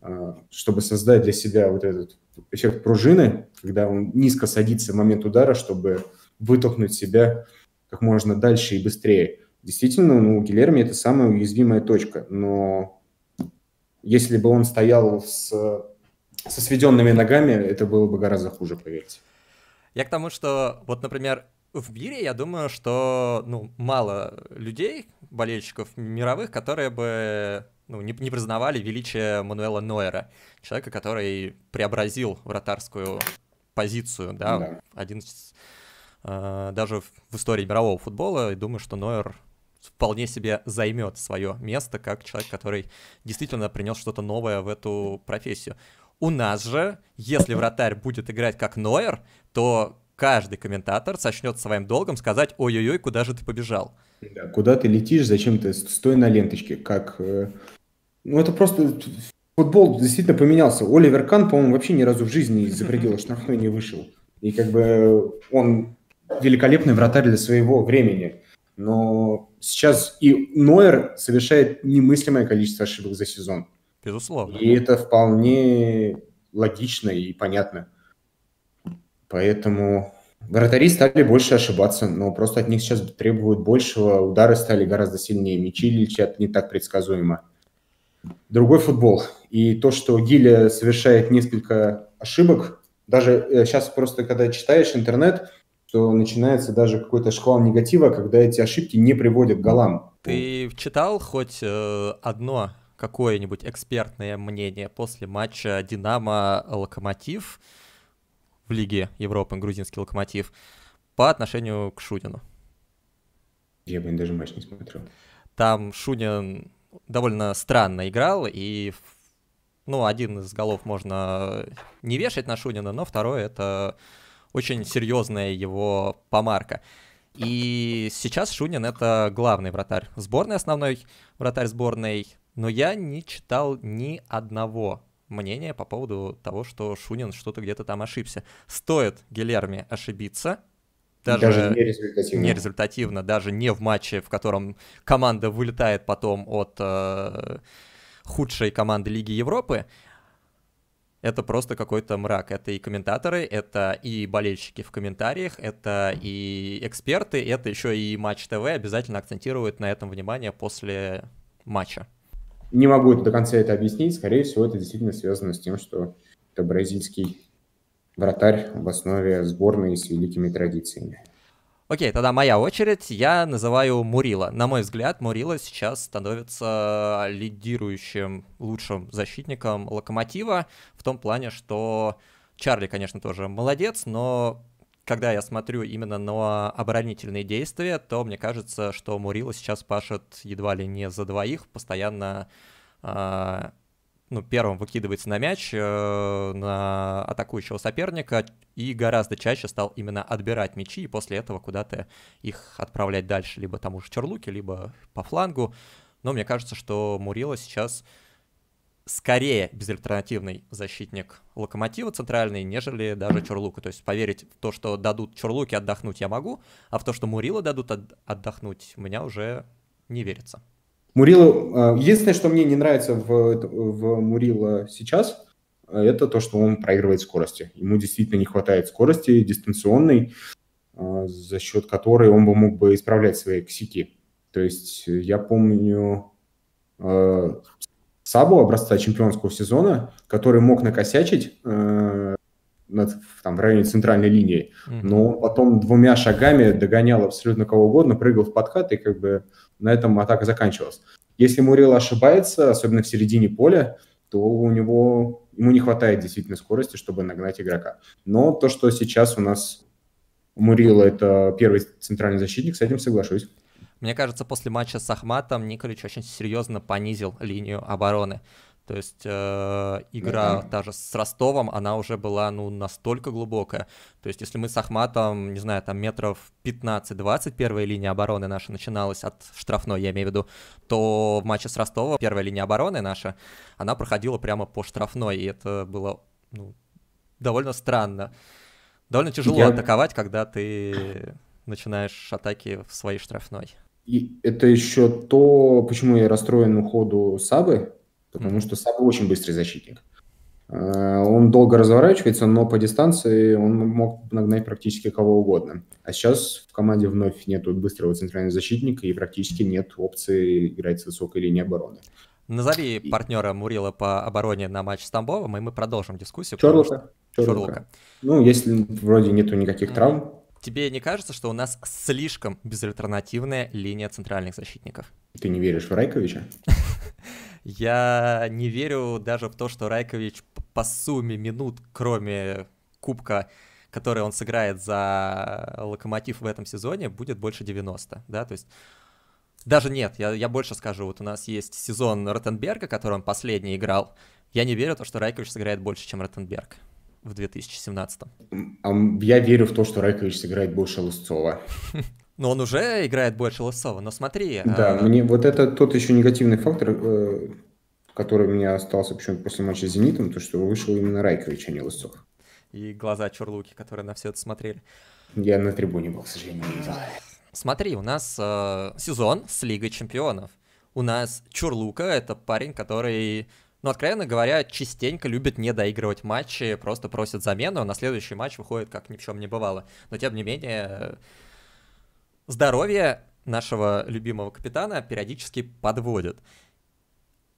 а, чтобы создать для себя вот этот эффект пружины, когда он низко садится в момент удара, чтобы вытолкнуть себя как можно дальше и быстрее. Действительно, ну, у Гилерми это самая уязвимая точка, но если бы он стоял с, со сведенными ногами, это было бы гораздо хуже, поверьте. Я к тому, что вот, например, в мире, я думаю, что ну, мало людей, болельщиков мировых, которые бы ну, не, не признавали величие Мануэла Нойера, человека, который преобразил вратарскую позицию, да, да. один из, э, даже в истории мирового футбола, и думаю, что Нойер вполне себе займет свое место как человек, который действительно принес что-то новое в эту профессию. У нас же, если вратарь будет играть как Нойер, то каждый комментатор сочнет своим долгом сказать «Ой-ой-ой, куда же ты побежал?» да, Куда ты летишь, зачем ты? Стой на ленточке, как э, ну, это просто футбол действительно поменялся. Оливер Кан, по-моему, вообще ни разу в жизни из-за предела штрафной не вышел. И как бы он великолепный вратарь для своего времени. Но сейчас и Нойер совершает немыслимое количество ошибок за сезон. Безусловно. И это вполне логично и понятно. Поэтому вратари стали больше ошибаться, но просто от них сейчас требуют большего, удары стали гораздо сильнее, мячи летят не так предсказуемо другой футбол. И то, что Гиля совершает несколько ошибок, даже сейчас э, просто, когда читаешь интернет, что начинается даже какой-то шквал негатива, когда эти ошибки не приводят к голам. Ты читал хоть э, одно какое-нибудь экспертное мнение после матча «Динамо-Локомотив» в Лиге Европы, грузинский «Локомотив», по отношению к Шудину? Я бы даже матч не смотрел. Там Шунин довольно странно играл, и ну, один из голов можно не вешать на Шунина, но второй — это очень серьезная его помарка. И сейчас Шунин — это главный вратарь сборной, основной вратарь сборной, но я не читал ни одного мнения по поводу того, что Шунин что-то где-то там ошибся. Стоит Гилерме ошибиться — даже, даже нерезультативно. нерезультативно, даже не в матче, в котором команда вылетает потом от э, худшей команды Лиги Европы. Это просто какой-то мрак. Это и комментаторы, это и болельщики в комментариях, это и эксперты, это еще и Матч ТВ обязательно акцентирует на этом внимание после матча. Не могу до конца это объяснить. Скорее всего, это действительно связано с тем, что это бразильский вратарь в основе сборной с великими традициями. Окей, тогда моя очередь. Я называю Мурила. На мой взгляд, Мурила сейчас становится лидирующим лучшим защитником Локомотива в том плане, что Чарли, конечно, тоже молодец, но когда я смотрю именно на оборонительные действия, то мне кажется, что Мурила сейчас пашет едва ли не за двоих, постоянно а, ну, первым выкидывается на мяч э, на атакующего соперника и гораздо чаще стал именно отбирать мячи и после этого куда-то их отправлять дальше, либо тому же Черлуке, либо по флангу. Но мне кажется, что Мурила сейчас скорее безальтернативный защитник Локомотива центральный, нежели даже Чурлука. То есть поверить в то, что дадут Чурлуке отдохнуть, я могу, а в то, что Мурила дадут отдохнуть, у меня уже не верится. Мурилу... Ну, а, единственное, что мне не нравится в, в Мурила сейчас, а, это то, что он проигрывает скорости. Ему действительно не хватает скорости дистанционной, а, за счет которой он бы мог бы исправлять свои косяки. То есть я помню э, Сабу образца чемпионского сезона, который мог накосячить э, над, там, в районе центральной линии, mm-hmm. но потом двумя шагами догонял абсолютно кого угодно, прыгал в подкат и как бы на этом атака заканчивалась. Если Мурил ошибается, особенно в середине поля, то у него ему не хватает действительно скорости, чтобы нагнать игрока. Но то, что сейчас у нас Мурил это первый центральный защитник, с этим соглашусь. Мне кажется, после матча с Ахматом Николич очень серьезно понизил линию обороны. То есть э, игра mm-hmm. та же с Ростовом, она уже была ну настолько глубокая. То есть если мы с Ахматом, не знаю, там метров 15-20 первая линия обороны наша начиналась от штрафной, я имею в виду, то в матче с Ростовом первая линия обороны наша, она проходила прямо по штрафной, и это было ну, довольно странно. Довольно тяжело я... атаковать, когда ты начинаешь атаки в своей штрафной. И это еще то, почему я расстроен уходу Сабы, потому что Саба очень быстрый защитник. Э, он долго разворачивается, но по дистанции он мог нагнать практически кого угодно. А сейчас в команде вновь нет быстрого центрального защитника и практически нет опции играть с высокой линией обороны. Назови и... партнера Мурила по обороне на матч с Тамбовым, и мы продолжим дискуссию. Чорлока. Что... Чорлока. Ну, если вроде нету никаких травм. Тебе не кажется, что у нас слишком безальтернативная линия центральных защитников? Ты не веришь в Райковича? Я не верю даже в то, что Райкович по сумме минут, кроме кубка, который он сыграет за Локомотив в этом сезоне, будет больше 90, да, то есть даже нет, я, я больше скажу, вот у нас есть сезон Ротенберга, который он последний играл. Я не верю в то, что Райкович сыграет больше, чем Ротенберг в 2017. Я верю в то, что Райкович сыграет больше Лысцова. Но он уже играет больше Лысова, но смотри. Да, а... мне вот это тот еще негативный фактор, э, который у меня остался почему после матча с «Зенитом», то, что вышел именно Райкович, а не Лысов. И глаза Чурлуки, которые на все это смотрели. Я на трибуне был, к сожалению, не видел. Смотри, у нас э, сезон с Лигой Чемпионов. У нас Чурлука — это парень, который, ну, откровенно говоря, частенько любит не доигрывать матчи, просто просит замену, а на следующий матч выходит, как ни в чем не бывало. Но, тем не менее, здоровье нашего любимого капитана периодически подводит.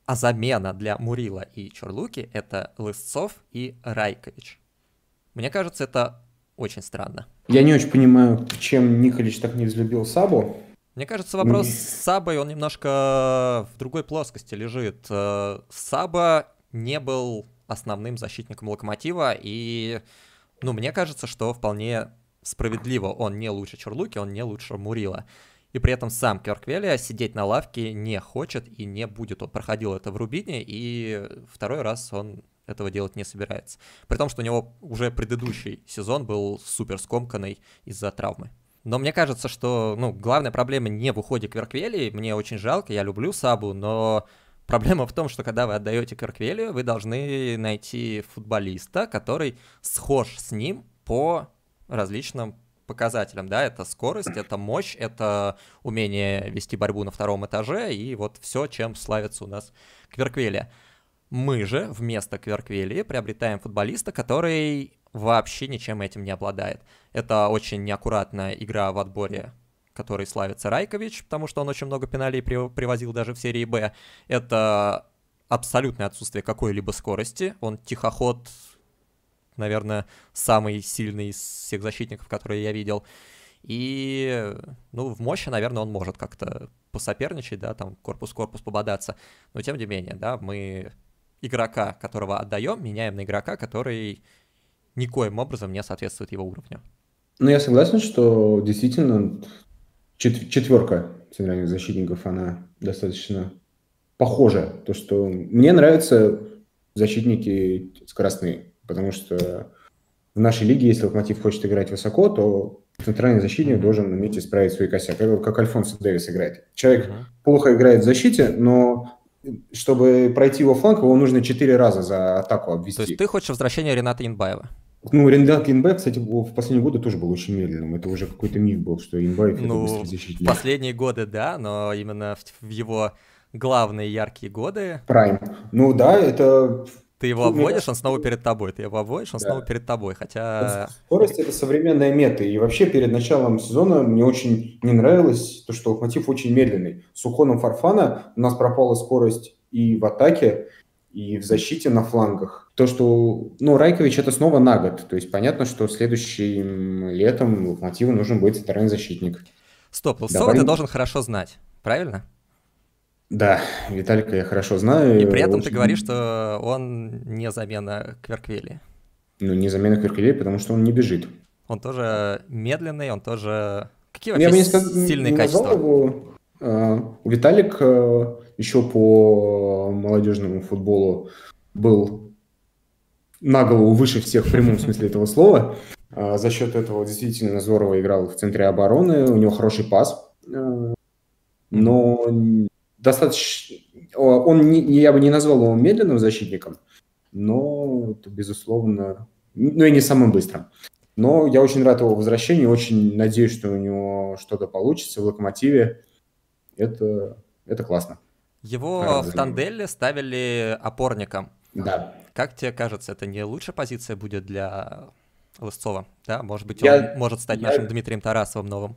А замена для Мурила и Черлуки — это Лысцов и Райкович. Мне кажется, это очень странно. Я не очень понимаю, чем Николич так не взлюбил Сабу. Мне кажется, вопрос с Сабой, он немножко в другой плоскости лежит. Э, Саба не был основным защитником Локомотива, и, ну, мне кажется, что вполне справедливо, он не лучше Черлуки, он не лучше Мурила. И при этом сам Кверквелия сидеть на лавке не хочет и не будет. Он проходил это в Рубине, и второй раз он этого делать не собирается. При том, что у него уже предыдущий сезон был супер скомканный из-за травмы. Но мне кажется, что ну, главная проблема не в уходе Кверквелии. Мне очень жалко, я люблю Сабу, но Проблема в том, что когда вы отдаете Кверквелию, вы должны найти футболиста, который схож с ним по различным показателям, да, это скорость, это мощь, это умение вести борьбу на втором этаже и вот все, чем славится у нас Кверквелия. Мы же вместо Кверквелии приобретаем футболиста, который вообще ничем этим не обладает. Это очень неаккуратная игра в отборе которой славится Райкович, потому что он очень много пеналей привозил даже в серии Б. Это абсолютное отсутствие какой-либо скорости. Он тихоход наверное, самый сильный из всех защитников, которые я видел. И, ну, в мощи, наверное, он может как-то посоперничать, да, там корпус-корпус пободаться. Но тем не менее, да, мы игрока, которого отдаем, меняем на игрока, который никоим образом не соответствует его уровню. Ну, я согласен, что действительно чет- четверка центральных защитников, она достаточно похожа. То, что мне нравятся защитники скоростные. Потому что в нашей лиге, если Локомотив хочет играть высоко, то центральный защитник mm-hmm. должен уметь исправить свой косяк. Это как Альфонсо Дэвис играет. Человек mm-hmm. плохо играет в защите, но чтобы пройти его фланг, его нужно четыре раза за атаку обвести. То есть ты хочешь возвращение Рената Инбаева? Ну, Ренат Инбаев, кстати, в последние годы тоже был очень медленным. Это уже какой-то миф был, что Инбаев ну, это быстрый защитник. последние годы, да, но именно в его главные яркие годы... Прайм. Ну да, это ты его обводишь, он снова перед тобой. Ты его обводишь, он да. снова перед тобой. Хотя... Э, скорость — это современная мета. И вообще перед началом сезона мне очень не нравилось то, что Локомотив очень медленный. С уходом Фарфана у нас пропала скорость и в атаке, и в защите на флангах. То, что... Ну, Райкович — это снова на год. То есть понятно, что следующим летом Локомотиву нужен будет второй защитник. Стоп, Лусова ну, Добавим... ты должен хорошо знать, правильно? Да, Виталика я хорошо знаю. И при этом очень... ты говоришь, что он не замена Кверквели. Ну, не замена Кверквели, потому что он не бежит. Он тоже медленный, он тоже... Какие вообще я бы не сказ... сильные качества? Его... Э, Виталик э, еще по молодежному футболу был на голову выше всех в прямом смысле этого слова. Э, за счет этого действительно здорово играл в центре обороны, у него хороший пас, но достаточно... Он, не, я бы не назвал его медленным защитником, но, это, безусловно, ну и не самым быстрым. Но я очень рад его возвращению, очень надеюсь, что у него что-то получится в «Локомотиве». Это, это классно. Его в Танделле ставили опорником. Да. Как тебе кажется, это не лучшая позиция будет для Лысцова? Да, может быть, он я, может стать я... нашим Дмитрием Тарасовым новым?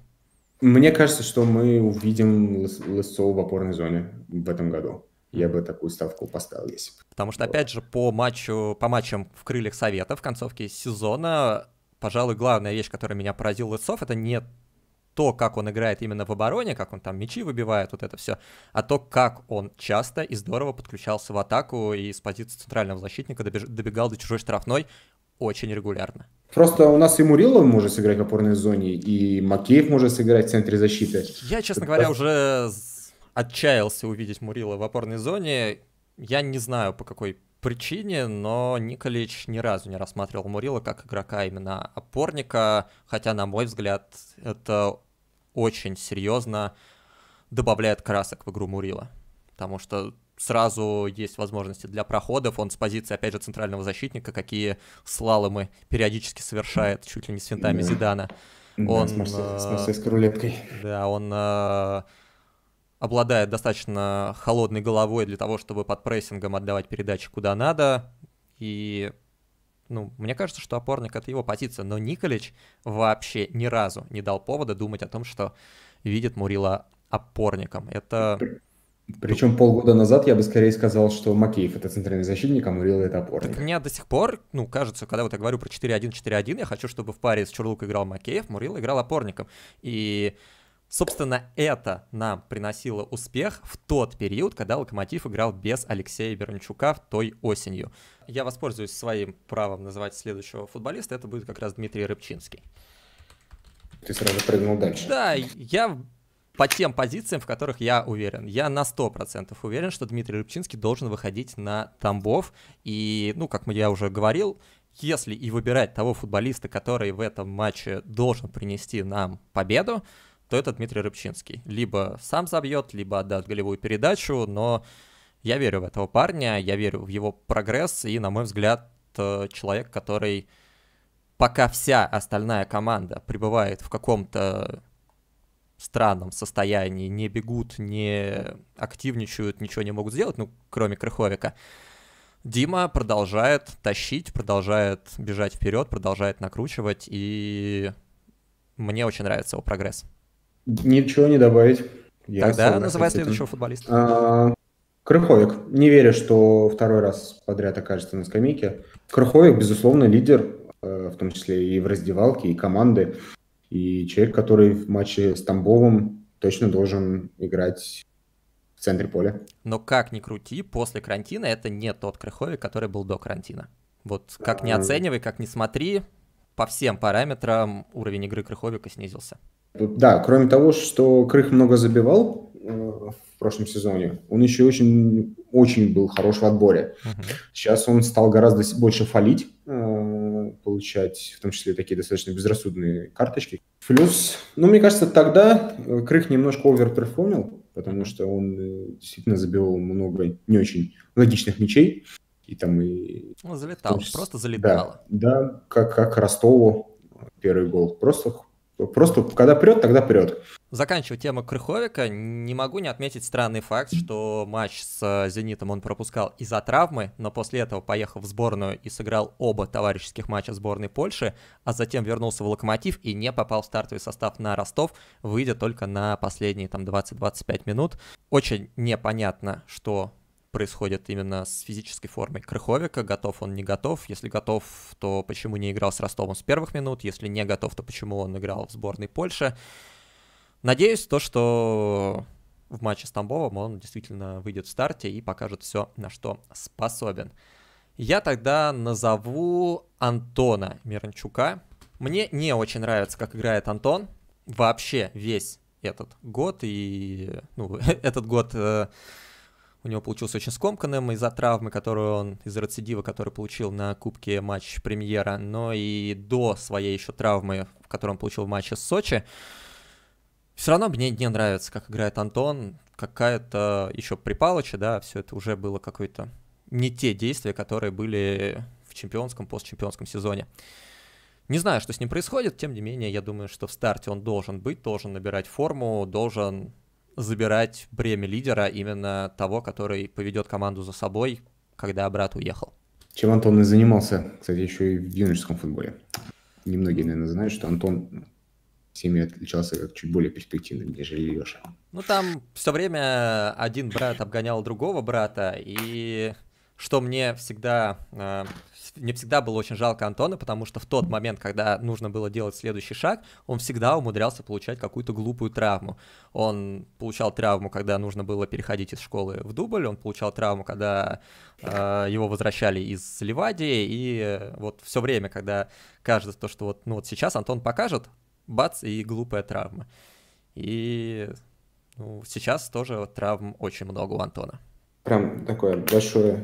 Мне кажется, что мы увидим Лысо в опорной зоне в этом году. Я бы такую ставку поставил, если бы. Потому что, опять же, по, матчу, по матчам в крыльях Совета в концовке сезона, пожалуй, главная вещь, которая меня поразила Лысцов, это не то, как он играет именно в обороне, как он там мячи выбивает, вот это все, а то, как он часто и здорово подключался в атаку и с позиции центрального защитника добежал, до чужой штрафной очень регулярно. Просто у нас и Мурилов может сыграть в опорной зоне, и Макеев может сыграть в центре защиты. Я, честно Это... говоря, уже отчаялся увидеть Мурила в опорной зоне. Я не знаю, по какой причине, но Николич ни разу не рассматривал Мурила как игрока именно опорника, хотя, на мой взгляд, это очень серьезно добавляет красок в игру Мурила, потому что сразу есть возможности для проходов. Он с позиции, опять же, центрального защитника, какие слаломы периодически совершает, чуть ли не с финтами да. Зидана. Да, он, с, марсельской э, рулеткой. Да, он э, обладает достаточно холодной головой для того, чтобы под прессингом отдавать передачи куда надо. И ну, мне кажется, что опорник — это его позиция. Но Николич вообще ни разу не дал повода думать о том, что видит Мурила опорником. Это причем полгода назад я бы скорее сказал, что Макеев это центральный защитник, а Мурил это опорник. Так меня до сих пор, ну, кажется, когда вот я говорю про 4-1-4-1, я хочу, чтобы в паре с Чурлук играл Макеев, Мурил играл опорником. И, собственно, это нам приносило успех в тот период, когда Локомотив играл без Алексея Бернчука в той осенью. Я воспользуюсь своим правом называть следующего футболиста, это будет как раз Дмитрий Рыбчинский. Ты сразу прыгнул дальше. Да, я по тем позициям, в которых я уверен. Я на 100% уверен, что Дмитрий Рыбчинский должен выходить на Тамбов. И, ну, как я уже говорил, если и выбирать того футболиста, который в этом матче должен принести нам победу, то это Дмитрий Рыбчинский. Либо сам забьет, либо отдаст голевую передачу, но я верю в этого парня, я верю в его прогресс, и, на мой взгляд, э, человек, который пока вся остальная команда пребывает в каком-то странном состоянии, не бегут, не активничают, ничего не могут сделать, ну, кроме Крыховика. Дима продолжает тащить, продолжает бежать вперед, продолжает накручивать, и мне очень нравится его прогресс. Ничего не добавить. Я Тогда называй следующего футболиста. А, Крыховик. Не верю, что второй раз подряд окажется на скамейке. Крыховик, безусловно, лидер, э, в том числе и в раздевалке, и команды. И человек, который в матче с Тамбовым точно должен играть в центре поля. Но как ни крути, после карантина это не тот Крыховик, который был до карантина. Вот как ни а. оценивай, как ни смотри, по всем параметрам уровень игры Крыховика снизился. Да, кроме того, что Крых много забивал, Э, в прошлом сезоне. Он еще очень, очень был хорош в отборе. Uh-huh. Сейчас он стал гораздо больше фалить, э, получать в том числе такие достаточно безрассудные карточки. Плюс, ну, мне кажется, тогда э, Крых немножко оверперформил, потому что он действительно забивал много не очень логичных мячей. И там и... Ну, он залетал, числе... просто залетал Да, да как, как Ростову первый гол. Просто просто когда прет, тогда прет. Заканчивая тему Крыховика, не могу не отметить странный факт, что матч с э, «Зенитом» он пропускал из-за травмы, но после этого поехал в сборную и сыграл оба товарищеских матча сборной Польши, а затем вернулся в «Локомотив» и не попал в стартовый состав на Ростов, выйдя только на последние там 20-25 минут. Очень непонятно, что происходит именно с физической формой Крыховика, готов он, не готов. Если готов, то почему не играл с Ростовом с первых минут, если не готов, то почему он играл в сборной Польши. Надеюсь, то, что в матче с Тамбовым он действительно выйдет в старте и покажет все, на что способен. Я тогда назову Антона Миранчука. Мне не очень нравится, как играет Антон. Вообще весь этот год и ну, этот год э, у него получился очень скомканным из-за травмы, которую он, из-за рецидива, который получил на Кубке матч премьера, но и до своей еще травмы, в которой он получил в матче с Сочи. Все равно мне не нравится, как играет Антон. Какая-то еще припалочи, да, все это уже было какое-то не те действия, которые были в чемпионском, постчемпионском сезоне. Не знаю, что с ним происходит, тем не менее, я думаю, что в старте он должен быть, должен набирать форму, должен забирать бремя лидера, именно того, который поведет команду за собой, когда брат уехал. Чем Антон и занимался, кстати, еще и в юношеском футболе. Немногие, наверное, знают, что Антон всеми отличался как чуть более перспективным, нежели Леша. Ну там все время один брат обгонял другого брата, и что мне всегда э, мне всегда было очень жалко Антона, потому что в тот момент, когда нужно было делать следующий шаг, он всегда умудрялся получать какую-то глупую травму. Он получал травму, когда нужно было переходить из школы в дубль, он получал травму, когда э, его возвращали из Ливадии, и вот все время, когда кажется, то, что вот, ну вот сейчас Антон покажет, бац, и глупая травма. И ну, сейчас тоже травм очень много у Антона. Прям такое большое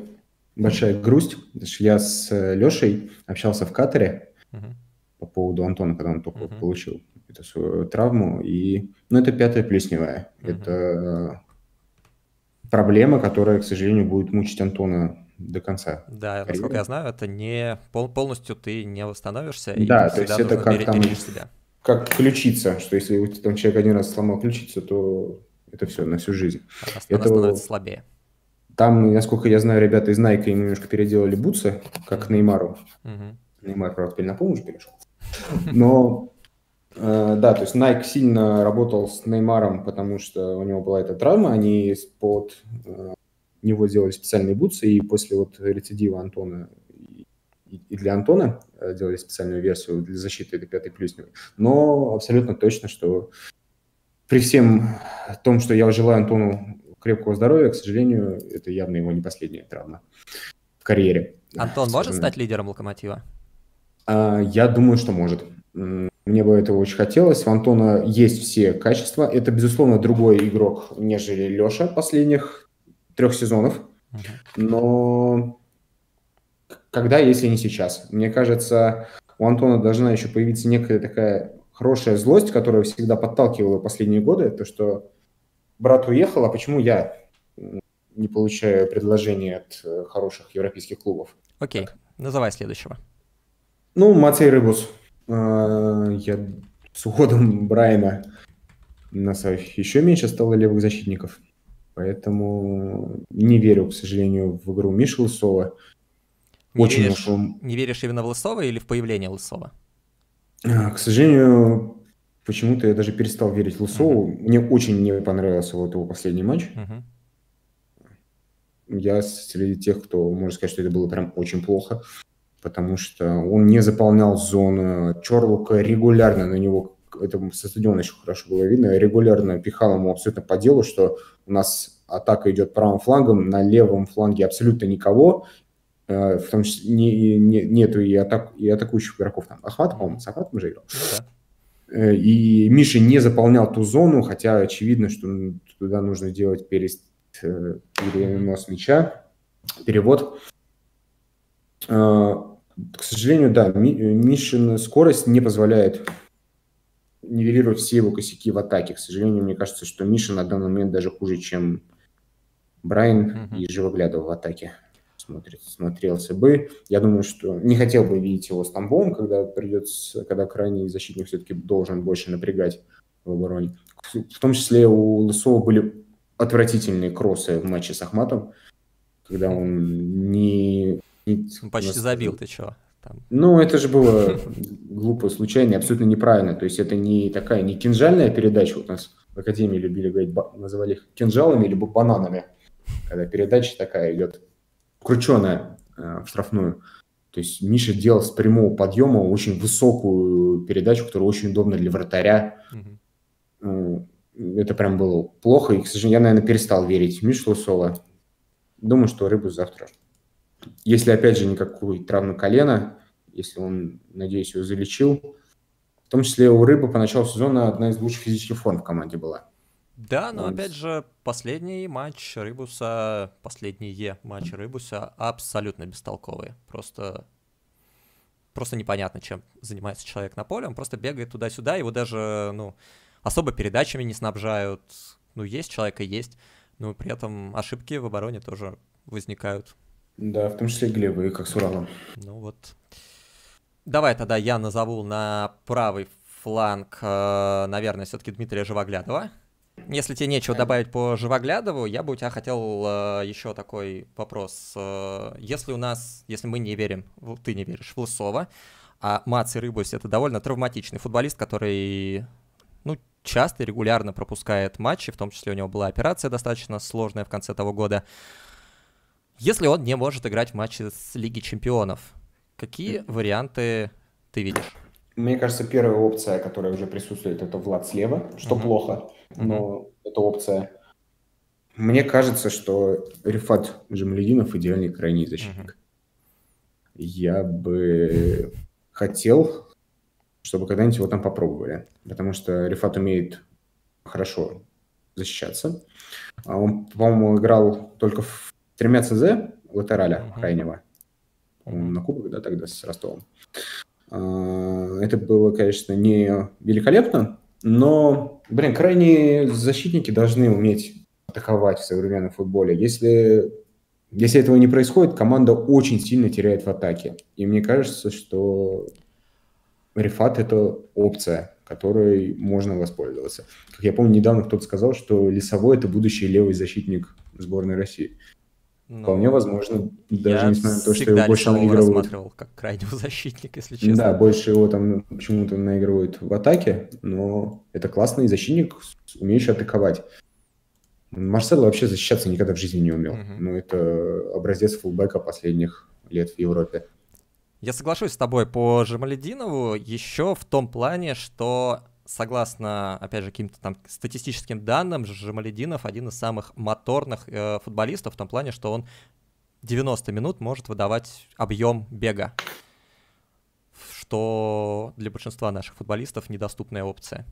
большая грусть. Я с э, Лешей общался в Катаре uh по поводу Антона, когда он только uh получил эту свою травму. И, ну, это пятая плесневая. uh Это проблема, которая, к сожалению, будет мучить Антона до конца. Да, карьеры. насколько я знаю, это не пол, полностью ты не восстановишься. Да, то есть это как там, себя. как ключица, что если там человек один раз сломал ключицу, то это все на всю жизнь. Она этого... становится слабее. Там, насколько я знаю, ребята из Nike ему немножко переделали бутсы, как Неймару. Угу. Неймар, правда, теперь на помощь перешел. Но э, да, то есть Nike сильно работал с Неймаром, потому что у него была эта травма, они под э, него сделали специальные бутсы, и после вот рецидива Антона и для Антона э, делали специальную версию для защиты этой пятой плюсневой. Но абсолютно точно, что при всем том, что я желаю Антону крепкого здоровья, к сожалению, это явно его не последняя травма в карьере. Антон может стать лидером локомотива? А, я думаю, что может. Мне бы этого очень хотелось. У Антона есть все качества. Это, безусловно, другой игрок, нежели Леша последних трех сезонов. Но когда, если не сейчас? Мне кажется, у Антона должна еще появиться некая такая хорошая злость, которая всегда подталкивала последние годы, то, что брат уехал, а почему я не получаю предложение от э, хороших европейских клубов? Окей, так. называй следующего. Ну, Мацей Рыбус. А, я с уходом Брайана у нас еще меньше стало левых защитников. Поэтому не верю, к сожалению, в игру Миши Лысова. Не Очень веришь, нашел... не веришь именно в Лысова или в появление Лысова? К сожалению, Почему-то я даже перестал верить Лусову. Uh-huh. Мне очень не понравился вот его последний матч. Uh-huh. Я среди тех, кто может сказать, что это было прям очень плохо, потому что он не заполнял зону. Чорлука регулярно на него, это со стадиона еще хорошо было видно, регулярно пихал ему абсолютно по делу, что у нас атака идет правым флангом, на левом фланге абсолютно никого, э, в том числе не, не, нету и, атак, и атакующих игроков там. Ахват, по-моему, с Ахватом же играл. Ну, да. Э, и Миша не заполнял ту зону, хотя очевидно, что туда нужно делать перес, э, перенос мяча, перевод. А, к сожалению, да, э, Мишина скорость не позволяет нивелировать все его косяки в атаке. К сожалению, мне кажется, что Миша на данный момент даже хуже, чем Брайан mm-hmm. и Живоглядов в атаке смотрится, смотрелся бы. Я думаю, что не хотел бы видеть его с Тамбовым, когда придется, когда крайний защитник все-таки должен больше напрягать в обороне. В том числе у Лысова были отвратительные кроссы в матче с Ахматом, когда он не... не он почти нас... забил, ты чего? Ну, это же было глупо, случайно, абсолютно неправильно. То есть это не такая, не кинжальная передача. Вот нас в Академии любили говорить, называли их кинжалами либо бананами. Когда передача такая идет крученая э, в штрафную. То есть Миша делал с прямого подъема очень высокую передачу, которая очень удобна для вратаря. Угу. Это прям было плохо. И, к сожалению, я, наверное, перестал верить в Мишу Лусова. Думаю, что рыбу завтра. Если, опять же, никакой травмы колена, если он, надеюсь, его залечил. В том числе у рыбы по началу сезона одна из лучших физических форм в команде была. Да, но Он... опять же, последний матч Рыбуса, последние матчи Рыбуса абсолютно бестолковые. Просто просто непонятно, чем занимается человек на поле. Он просто бегает туда-сюда, его даже, ну, особо передачами не снабжают. Ну, есть человека, есть, но при этом ошибки в обороне тоже возникают. Да, в том числе голевые, как с Уралом. Ну вот. Давай тогда я назову на правый фланг, э, наверное, все-таки Дмитрия Живоглядова. Если тебе нечего добавить по Живоглядову, я бы у тебя хотел э, еще такой вопрос. Э, если у нас, если мы не верим, ты не веришь в Лысова, а Мац и Рыбусь — это довольно травматичный футболист, который ну, часто и регулярно пропускает матчи, в том числе у него была операция достаточно сложная в конце того года. Если он не может играть в матче с Лиги Чемпионов, какие варианты ты видишь? Мне кажется, первая опция, которая уже присутствует, это Влад слева, что mm-hmm. плохо, но mm-hmm. это опция. Мне кажется, что Рифат Джамлединов идеальный крайний защитник. Mm-hmm. Я бы хотел, чтобы когда-нибудь его там попробовали, потому что Рифат умеет хорошо защищаться. А он, по-моему, играл только в тремя ЦЗ латераля mm-hmm. крайнего. Он на кубок, да, тогда с Ростовом. А, это было, конечно, не великолепно, но, блин, крайние защитники должны уметь атаковать в современном футболе. Если, если этого не происходит, команда очень сильно теряет в атаке. И мне кажется, что Рифат – это опция, которой можно воспользоваться. Как я помню, недавно кто-то сказал, что Лесовой – это будущий левый защитник сборной России. Ну, Вполне возможно, даже несмотря на то, что его больше он рассматривал как крайнего защитника, если честно. Да, больше его там ну, почему-то наигрывают в атаке, но это классный защитник, умеющий атаковать. Марсело вообще защищаться никогда в жизни не умел. Угу. Ну, это образец фулбэка последних лет в Европе. Я соглашусь с тобой по Жамалединову еще в том плане, что согласно, опять же, каким-то там статистическим данным, Жамалединов один из самых моторных э, футболистов в том плане, что он 90 минут может выдавать объем бега, что для большинства наших футболистов недоступная опция.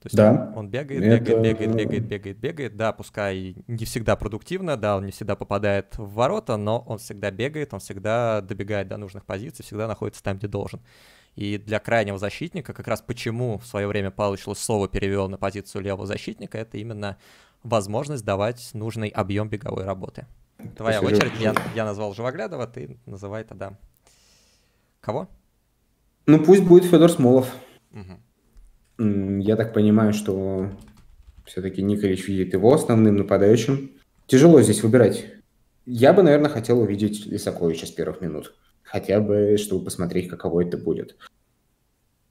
То есть да. он бегает, бегает, это... бегает, бегает, бегает, бегает. Да, пускай не всегда продуктивно, да, он не всегда попадает в ворота, но он всегда бегает, он всегда добегает до нужных позиций, всегда находится там, где должен. И для крайнего защитника, как раз почему в свое время Павлович Лысова перевел на позицию левого защитника, это именно возможность давать нужный объем беговой работы. Твоя Спасибо. очередь, я, я назвал Живоглядова, ты называй тогда. Кого? Ну пусть будет Федор Смолов. Угу. Я так понимаю, что все-таки Николич видит его основным нападающим. Тяжело здесь выбирать. Я бы, наверное, хотел увидеть Лисаковича с первых минут хотя бы, чтобы посмотреть, каково это будет.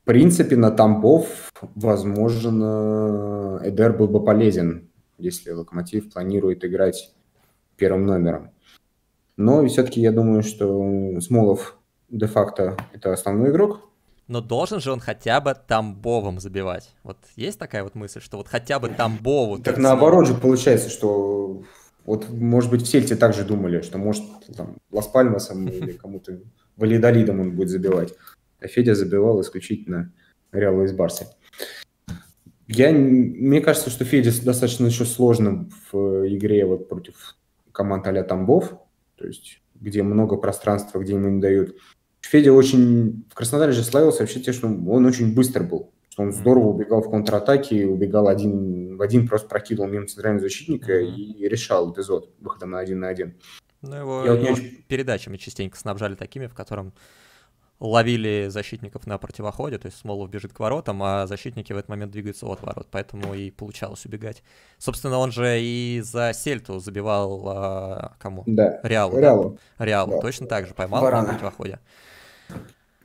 В принципе, на Тамбов, возможно, Эдер был бы полезен, если Локомотив планирует играть первым номером. Но все-таки я думаю, что Смолов де-факто это основной игрок. Но должен же он хотя бы Тамбовым забивать. Вот есть такая вот мысль, что вот хотя бы Тамбову... Так наоборот же получается, что вот, может быть, в Сельте также думали, что, может, там, Лас-Пальмасом или кому-то Валидолидом он будет забивать. А Федя забивал исключительно Реалу из Барси. Я, мне кажется, что Федя достаточно еще сложным в э, игре вот против команд а Тамбов, то есть где много пространства, где ему не дают. Федя очень... В Краснодаре же славился вообще тем, что он очень быстро был что он здорово убегал в контратаке, убегал один в один, просто прокидывал мимо центрального защитника mm-hmm. и решал эпизод выходом на один на один. Ну, его, Я вот очень... передачами частенько снабжали такими, в котором ловили защитников на противоходе, то есть Смолов бежит к воротам, а защитники в этот момент двигаются от ворот, поэтому и получалось убегать. Собственно, он же и за Сельту забивал а, кому? Да. Реалу. Реалу. Реалу. Да. Точно так же поймал Барана. на противоходе.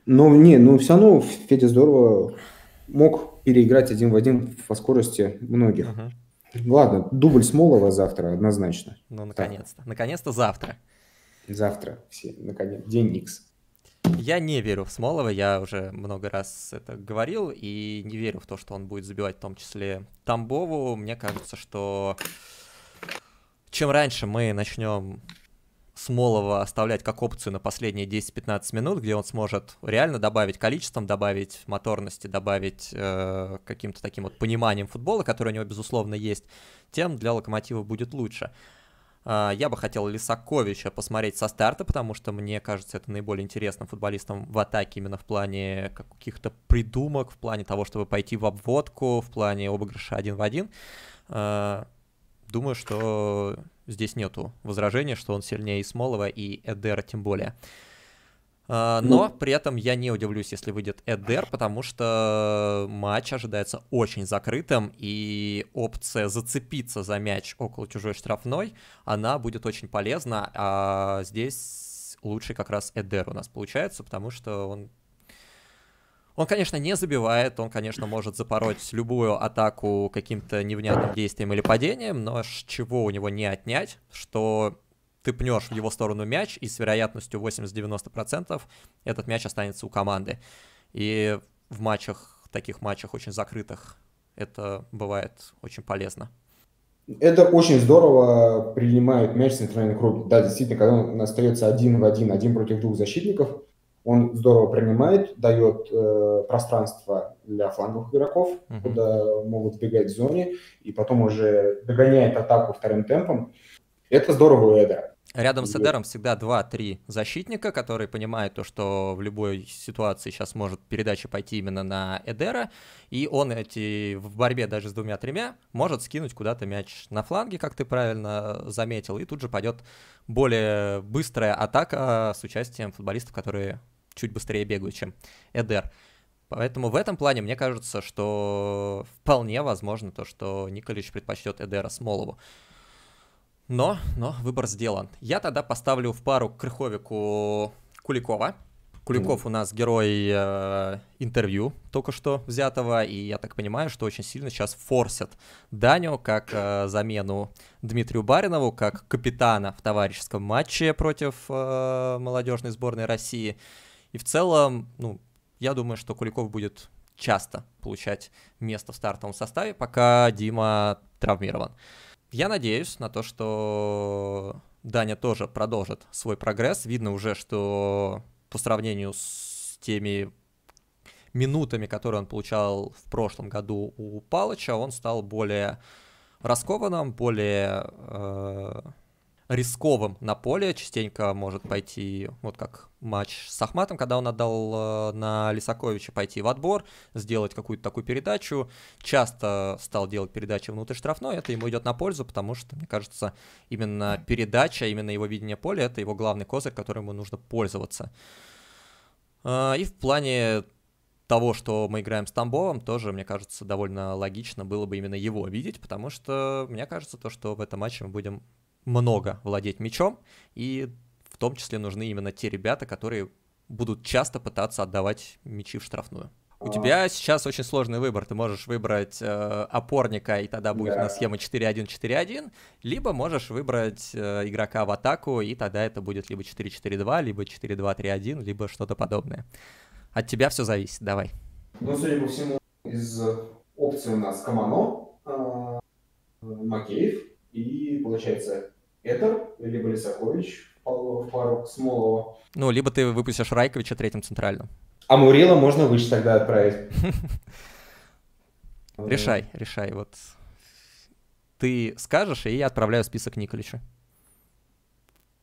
Но ну, не, ну все равно Федя здорово мог переиграть один в один по скорости многих. Угу. Ладно, дубль Смолова завтра однозначно. Ну, наконец-то. Наконец-то завтра. Завтра. Все, наконец. День Никс. Я не верю в Смолова, я уже много раз это говорил, и не верю в то, что он будет забивать в том числе Тамбову. Мне кажется, что чем раньше мы начнем Смолова оставлять как опцию на последние 10-15 минут, где он сможет реально добавить количеством, добавить моторности, добавить э, каким-то таким вот пониманием футбола, которое у него, безусловно, есть, тем для Локомотива будет лучше. Э, я бы хотел Лисаковича посмотреть со старта, потому что, мне кажется, это наиболее интересным футболистом в атаке именно в плане каких-то придумок, в плане того, чтобы пойти в обводку, в плане обыгрыша один в один. Э, думаю, что Здесь нету возражения, что он сильнее и Смолова и Эдера тем более. А, ну. Но ну. при этом я не удивлюсь, если выйдет Эдер, потому что матч ожидается очень закрытым, и опция зацепиться за мяч около чужой штрафной, она будет очень полезна, а здесь лучше как раз Эдер у нас получается, потому что он он, конечно, не забивает, он, конечно, может запороть любую атаку каким-то невнятным действием или падением, но чего у него не отнять, что ты пнешь в его сторону мяч, и с вероятностью 80-90% этот мяч останется у команды. И в матчах, таких матчах очень закрытых, это бывает очень полезно. Это очень здорово принимает мяч в центральный круг. Да, действительно, когда он остается один в один, один против двух защитников, он здорово принимает, дает э, пространство для фланговых игроков, uh-huh. куда могут бегать в зоне, и потом уже догоняет атаку вторым темпом. Это здорово у Эдера. Рядом с Эдером всегда 2-3 защитника, которые понимают то, что в любой ситуации сейчас может передача пойти именно на Эдера, и он эти в борьбе даже с двумя-тремя может скинуть куда-то мяч на фланге, как ты правильно заметил, и тут же пойдет более быстрая атака с участием футболистов, которые чуть быстрее бегаю, чем Эдер. Поэтому в этом плане мне кажется, что вполне возможно то, что Николич предпочтет Эдера Смолову. Но, но выбор сделан. Я тогда поставлю в пару Крыховику Куликова. Куликов у нас герой э, интервью только что взятого, и я так понимаю, что очень сильно сейчас форсят Даню как э, замену Дмитрию Баринову, как капитана в товарищеском матче против э, молодежной сборной России. И в целом, ну, я думаю, что Куликов будет часто получать место в стартовом составе, пока Дима травмирован. Я надеюсь на то, что Даня тоже продолжит свой прогресс. Видно уже, что по сравнению с теми минутами, которые он получал в прошлом году у Палыча, он стал более раскованным, более э, рисковым на поле, частенько может пойти, вот как матч с Ахматом, когда он отдал э, на Лисаковича пойти в отбор, сделать какую-то такую передачу. Часто стал делать передачи внутрь штрафной, это ему идет на пользу, потому что, мне кажется, именно передача, а именно его видение поля, это его главный козырь, которым ему нужно пользоваться. А, и в плане того, что мы играем с Тамбовым, тоже, мне кажется, довольно логично было бы именно его видеть, потому что, мне кажется, то, что в этом матче мы будем много владеть мячом, и в том числе нужны именно те ребята, которые будут часто пытаться отдавать мячи в штрафную. У тебя а. сейчас очень сложный выбор. Ты можешь выбрать э, опорника, и тогда будет да. у нас схема 4-1-4-1, либо можешь выбрать э, игрока в атаку, и тогда это будет либо 4-4-2, либо 4-2-3-1, либо что-то подобное. От тебя все зависит, давай. Ну, судя по всему, из опций у нас Камано, э, Макеев и, получается, Этер, либо Лисакович в пару Смолова. Ну, либо ты выпустишь Райковича третьим центральным. А Мурила можно выше тогда отправить. Решай, решай. Вот ты скажешь, и я отправляю список Николича.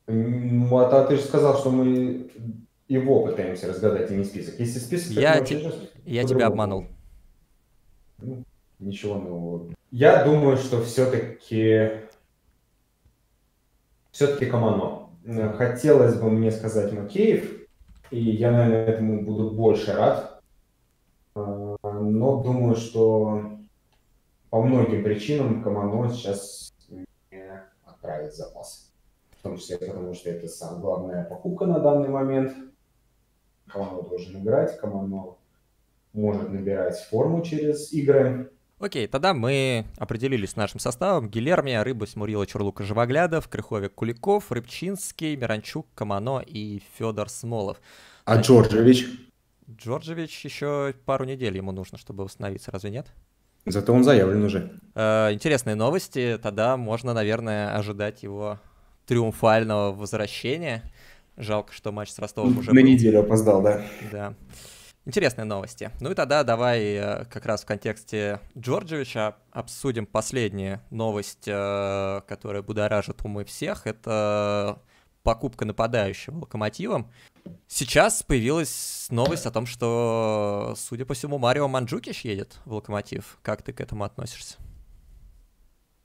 Ну, а ты же сказал, что мы его пытаемся разгадать, и а не список. Если список, я, те... можешь, я тебя обманул. Ну, ничего нового. Я думаю, что все-таки все-таки Камано. Э, хотелось бы мне сказать Макеев, и я, наверное, этому буду больше рад. Э, но думаю, что по многим причинам Камано сейчас не отправит запас. В том числе потому, что это самая главная покупка на данный момент. Камано должен играть, Камано может набирать форму через игры. Окей, тогда мы определились с нашим составом. Гилермия, рыба Мурила, Чурлука, Живоглядов, Крыховик, Куликов, Рыбчинский, Миранчук, Камано и Федор Смолов. А Джорджевич? Джорджевич еще пару недель ему нужно, чтобы восстановиться, разве нет? Зато он заявлен уже. Э, интересные новости. Тогда можно, наверное, ожидать его триумфального возвращения. Жалко, что матч с Ростовом уже На был. неделю опоздал, да. Да. Интересные новости. Ну и тогда давай э, как раз в контексте Джорджевича обсудим последнюю новость, э, которая будоражит умы всех. Это покупка нападающего локомотивом. Сейчас появилась новость о том, что, судя по всему, Марио Манджукич едет в локомотив. Как ты к этому относишься?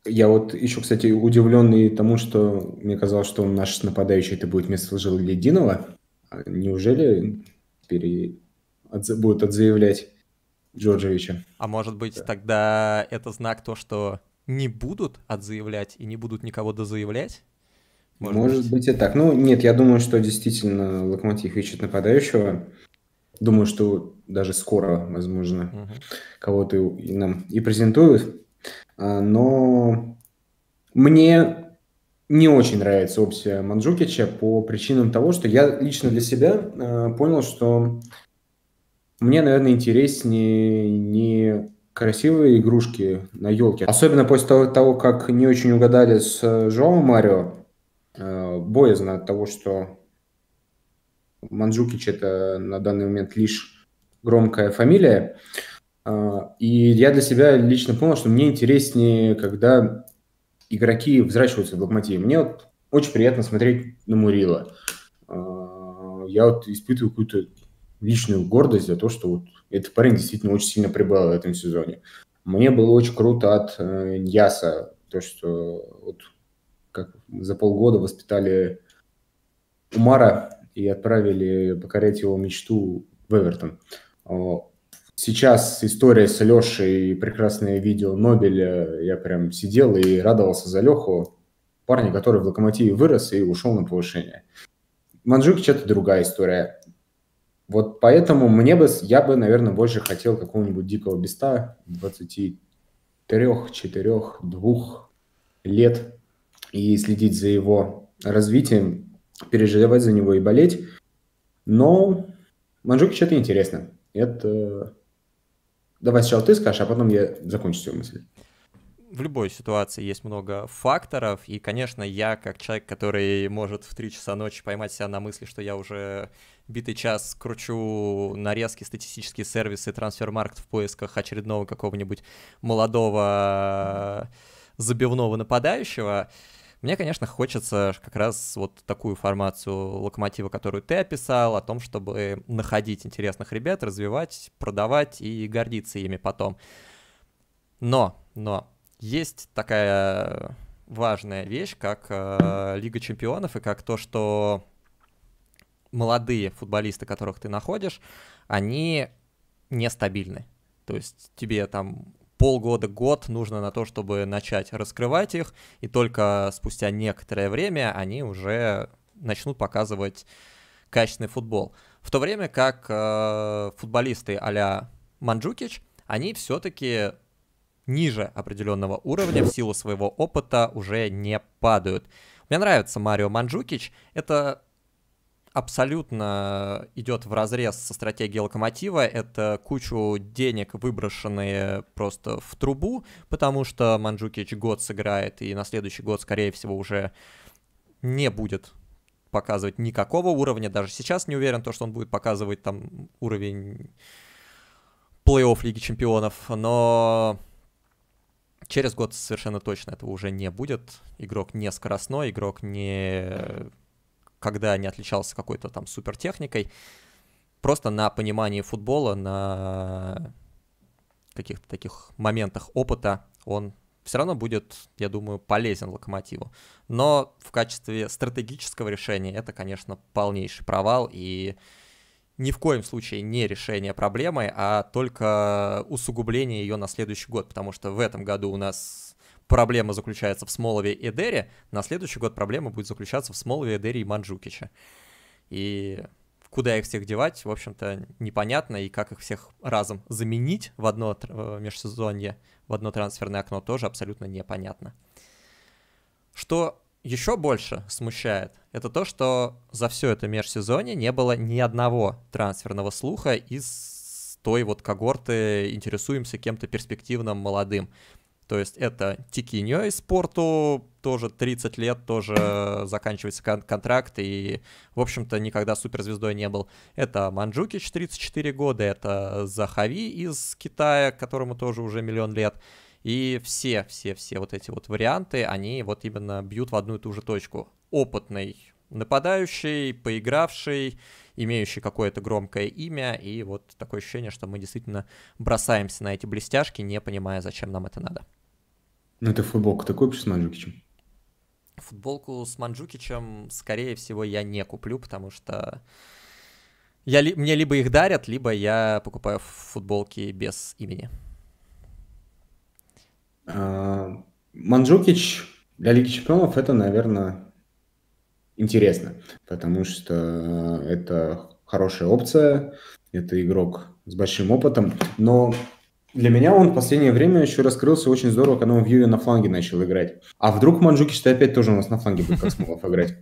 Я вот еще, кстати, удивленный тому, что мне казалось, что наш нападающий это будет вместо Жилединова. А неужели пере от, будут отзаявлять Джорджевича. А может быть, да. тогда это знак то, что не будут отзаявлять и не будут никого дозаявлять? Может, может быть. быть и так. Ну, нет, я думаю, что действительно Локомотив ищет нападающего. Думаю, что даже скоро, возможно, угу. кого-то и нам и презентуют. А, но мне не очень нравится опция Манджукича по причинам того, что я лично для себя э, понял, что мне, наверное, интереснее не красивые игрушки на елке. Особенно после того, как не очень угадали с э, Жоу Марио, э, боязно от того, что Манджукич это на данный момент лишь громкая фамилия. А, и я для себя лично понял, что мне интереснее, когда игроки взращиваются в локомотиве. Мне вот очень приятно смотреть на Мурила. А, я вот испытываю какую-то личную гордость за то, что вот этот парень действительно очень сильно прибавил в этом сезоне. Мне было очень круто от э, Яса, то, что вот как за полгода воспитали Умара и отправили покорять его мечту в Эвертон. Сейчас история с Лешей и прекрасное видео Нобеля. Я прям сидел и радовался за Леху, парня, который в Локомотиве вырос и ушел на повышение. Манжукич – это другая история. Вот поэтому мне бы, я бы, наверное, больше хотел какого-нибудь дикого беста 23, 4, 2 лет и следить за его развитием, переживать за него и болеть. Но манжуки что-то интересно. Это... Давай сначала ты скажешь, а потом я закончу свою мысль в любой ситуации есть много факторов, и, конечно, я, как человек, который может в 3 часа ночи поймать себя на мысли, что я уже битый час кручу нарезки, статистические сервисы, трансфермаркт в поисках очередного какого-нибудь молодого э, забивного нападающего. Мне, конечно, хочется как раз вот такую формацию локомотива, которую ты описал, о том, чтобы находить интересных ребят, развивать, продавать и гордиться ими потом. Но, но, есть такая важная вещь, как э, Лига чемпионов и как то, что молодые футболисты, которых ты находишь, они нестабильны. То есть тебе там полгода-год нужно на то, чтобы начать раскрывать их, и только спустя некоторое время они уже начнут показывать качественный футбол. В то время как э, футболисты а-ля Манджукич, они все-таки ниже определенного уровня в силу своего опыта уже не падают. Мне нравится Марио Манджукич. Это абсолютно идет в разрез со стратегией локомотива. Это кучу денег, выброшенные просто в трубу, потому что Манджукич год сыграет, и на следующий год, скорее всего, уже не будет показывать никакого уровня. Даже сейчас не уверен, то, что он будет показывать там уровень плей-офф Лиги Чемпионов, но через год совершенно точно этого уже не будет. Игрок не скоростной, игрок не когда не отличался какой-то там супертехникой, просто на понимании футбола, на каких-то таких моментах опыта он все равно будет, я думаю, полезен локомотиву. Но в качестве стратегического решения это, конечно, полнейший провал и ни в коем случае не решение проблемы, а только усугубление ее на следующий год, потому что в этом году у нас проблема заключается в Смолове и Дере, на следующий год проблема будет заключаться в Смолове, Дере и Манджукиче. И куда их всех девать, в общем-то, непонятно, и как их всех разом заменить в одно э, межсезонье, в одно трансферное окно, тоже абсолютно непонятно. Что еще больше смущает, это то, что за все это межсезонье не было ни одного трансферного слуха из той вот когорты «интересуемся кем-то перспективным молодым». То есть это Тикиньо из спорту, тоже 30 лет, тоже заканчивается кон- контракт и, в общем-то, никогда суперзвездой не был. Это Манджукич, 34 года, это Захави из Китая, которому тоже уже миллион лет. И все, все, все вот эти вот варианты, они вот именно бьют в одну и ту же точку. Опытный нападающий, поигравший, имеющий какое-то громкое имя, и вот такое ощущение, что мы действительно бросаемся на эти блестяшки, не понимая, зачем нам это надо. Ну, ты футболку ты купишь с Манджукичем? Футболку с Манджукичем, скорее всего, я не куплю, потому что я, ли, мне либо их дарят, либо я покупаю футболки без имени. А, Манджукич для Лиги Чемпионов это, наверное, интересно, потому что это хорошая опция, это игрок с большим опытом, но для меня он в последнее время еще раскрылся очень здорово, когда он в Юве на фланге начал играть. А вдруг Манджукич-то опять тоже у нас на фланге будет как Смолов играть?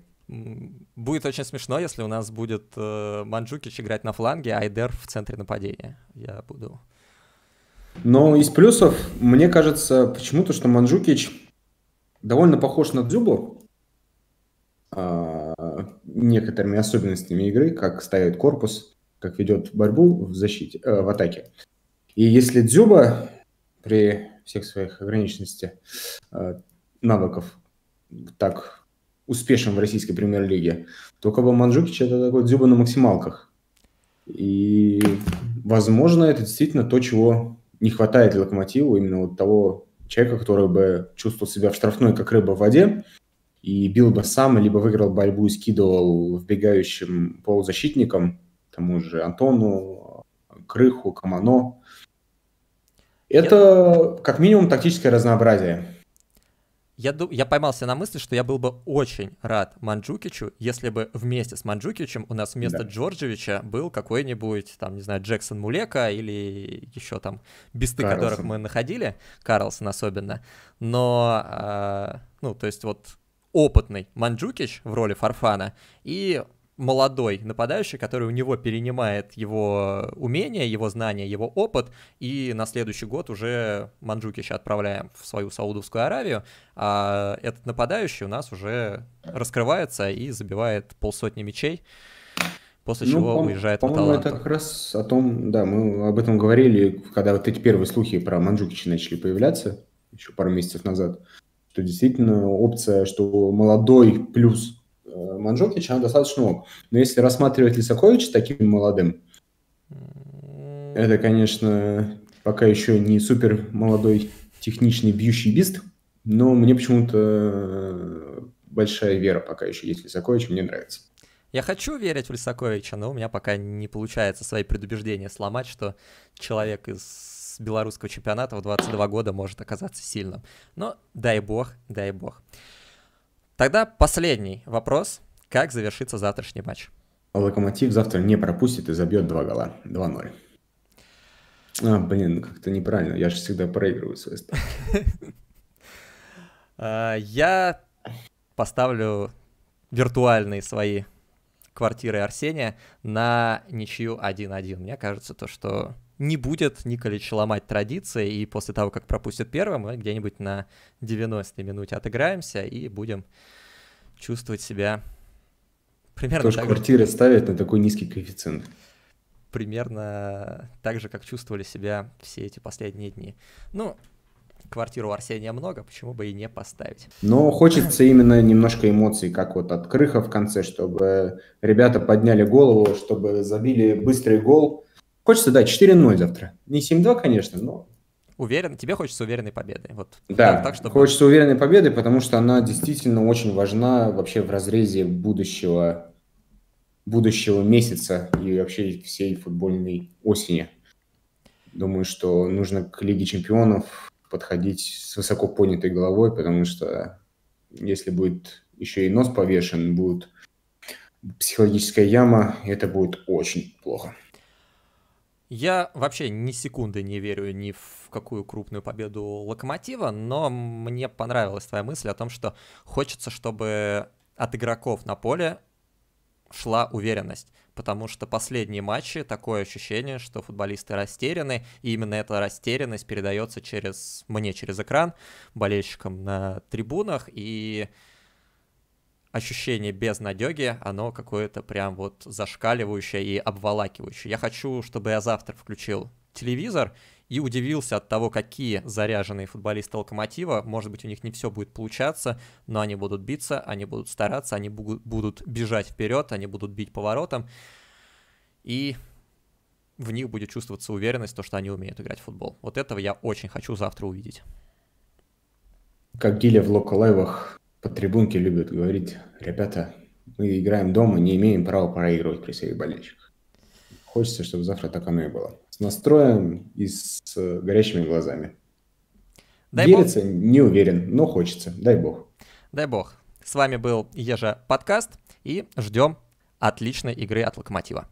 Будет очень смешно, если у нас будет э, Манджукич играть на фланге, а Айдер в центре нападения. Я буду... Но из плюсов, мне кажется, почему-то, что Манджукич довольно похож на Дзюбу э, некоторыми особенностями игры, как ставит корпус, как ведет борьбу в защите, э, в атаке. И если Дзюба при всех своих ограниченностях э, навыков так успешен в российской премьер-лиге, то как бы Манджукич это такой Дзюба на максималках. И, возможно, это действительно то, чего не хватает Локомотиву, именно вот того человека, который бы чувствовал себя в штрафной, как рыба в воде, и бил бы сам, либо выиграл борьбу и скидывал вбегающим полузащитникам, тому же Антону, Крыху, Камано. Это как минимум тактическое разнообразие. Я, ду... я поймался на мысли, что я был бы очень рад Манджукичу, если бы вместе с Манджукичем у нас вместо да. Джорджевича был какой-нибудь, там, не знаю, Джексон Мулека или еще там бесты, Карлсон. которых мы находили, Карлсон особенно. Но, э, ну, то есть вот опытный Манджукич в роли Фарфана и молодой нападающий, который у него перенимает его умения, его знания, его опыт, и на следующий год уже Манджукича отправляем в свою Саудовскую Аравию, а этот нападающий у нас уже раскрывается и забивает полсотни мячей, после ну, чего по- уезжает по По-моему, это как раз о том, да, мы об этом говорили, когда вот эти первые слухи про Манджукича начали появляться, еще пару месяцев назад, что действительно опция, что молодой плюс Э, Манжукич, она достаточно ок. Но если рассматривать Лисаковича таким молодым, это, конечно, пока еще не супер молодой техничный бьющий бист, но мне почему-то э, большая вера пока еще есть Лисакович, мне нравится. Я хочу верить в Лисаковича, но у меня пока не получается свои предубеждения сломать, что человек из белорусского чемпионата в 22 года может оказаться сильным. Но дай бог, дай бог. Тогда последний вопрос. Как завершится завтрашний матч? Локомотив завтра не пропустит и забьет два гола. 2-0. А, блин, ну как-то неправильно. Я же всегда проигрываю свои ставки. А, я поставлю виртуальные свои квартиры Арсения на ничью 1-1. Мне кажется, то, что не будет Николич ломать традиции, и после того, как пропустит первым, мы где-нибудь на 90-й минуте отыграемся и будем чувствовать себя примерно Тоже так квартиры же. ставят на такой низкий коэффициент. Примерно так же, как чувствовали себя все эти последние дни. Ну, квартиру Арсения много, почему бы и не поставить. Но хочется именно немножко эмоций, как вот от Крыха в конце, чтобы ребята подняли голову, чтобы забили быстрый гол, Хочется, да, 4-0 завтра. Не 7-2, конечно, но... Уверен, тебе хочется уверенной победы. Вот. Да, так, чтобы... хочется уверенной победы, потому что она действительно очень важна вообще в разрезе будущего, будущего месяца и вообще всей футбольной осени. Думаю, что нужно к Лиге чемпионов подходить с высоко поднятой головой, потому что если будет еще и нос повешен, будет психологическая яма, это будет очень плохо. Я вообще ни секунды не верю ни в какую крупную победу Локомотива, но мне понравилась твоя мысль о том, что хочется, чтобы от игроков на поле шла уверенность, потому что последние матчи такое ощущение, что футболисты растеряны, и именно эта растерянность передается через мне через экран болельщикам на трибунах, и ощущение безнадеги, оно какое-то прям вот зашкаливающее и обволакивающее. Я хочу, чтобы я завтра включил телевизор и удивился от того, какие заряженные футболисты Локомотива. Может быть, у них не все будет получаться, но они будут биться, они будут стараться, они будут бежать вперед, они будут бить поворотом. И в них будет чувствоваться уверенность, то, что они умеют играть в футбол. Вот этого я очень хочу завтра увидеть. Как Гиля в локалайвах по трибунке любят говорить, ребята, мы играем дома, не имеем права проигрывать при своих болельщиках. Хочется, чтобы завтра так оно и было. С настроем и с э, горящими глазами. Дай Верится, бог. не уверен, но хочется. Дай бог. Дай бог. С вами был Ежа подкаст и ждем отличной игры от Локомотива.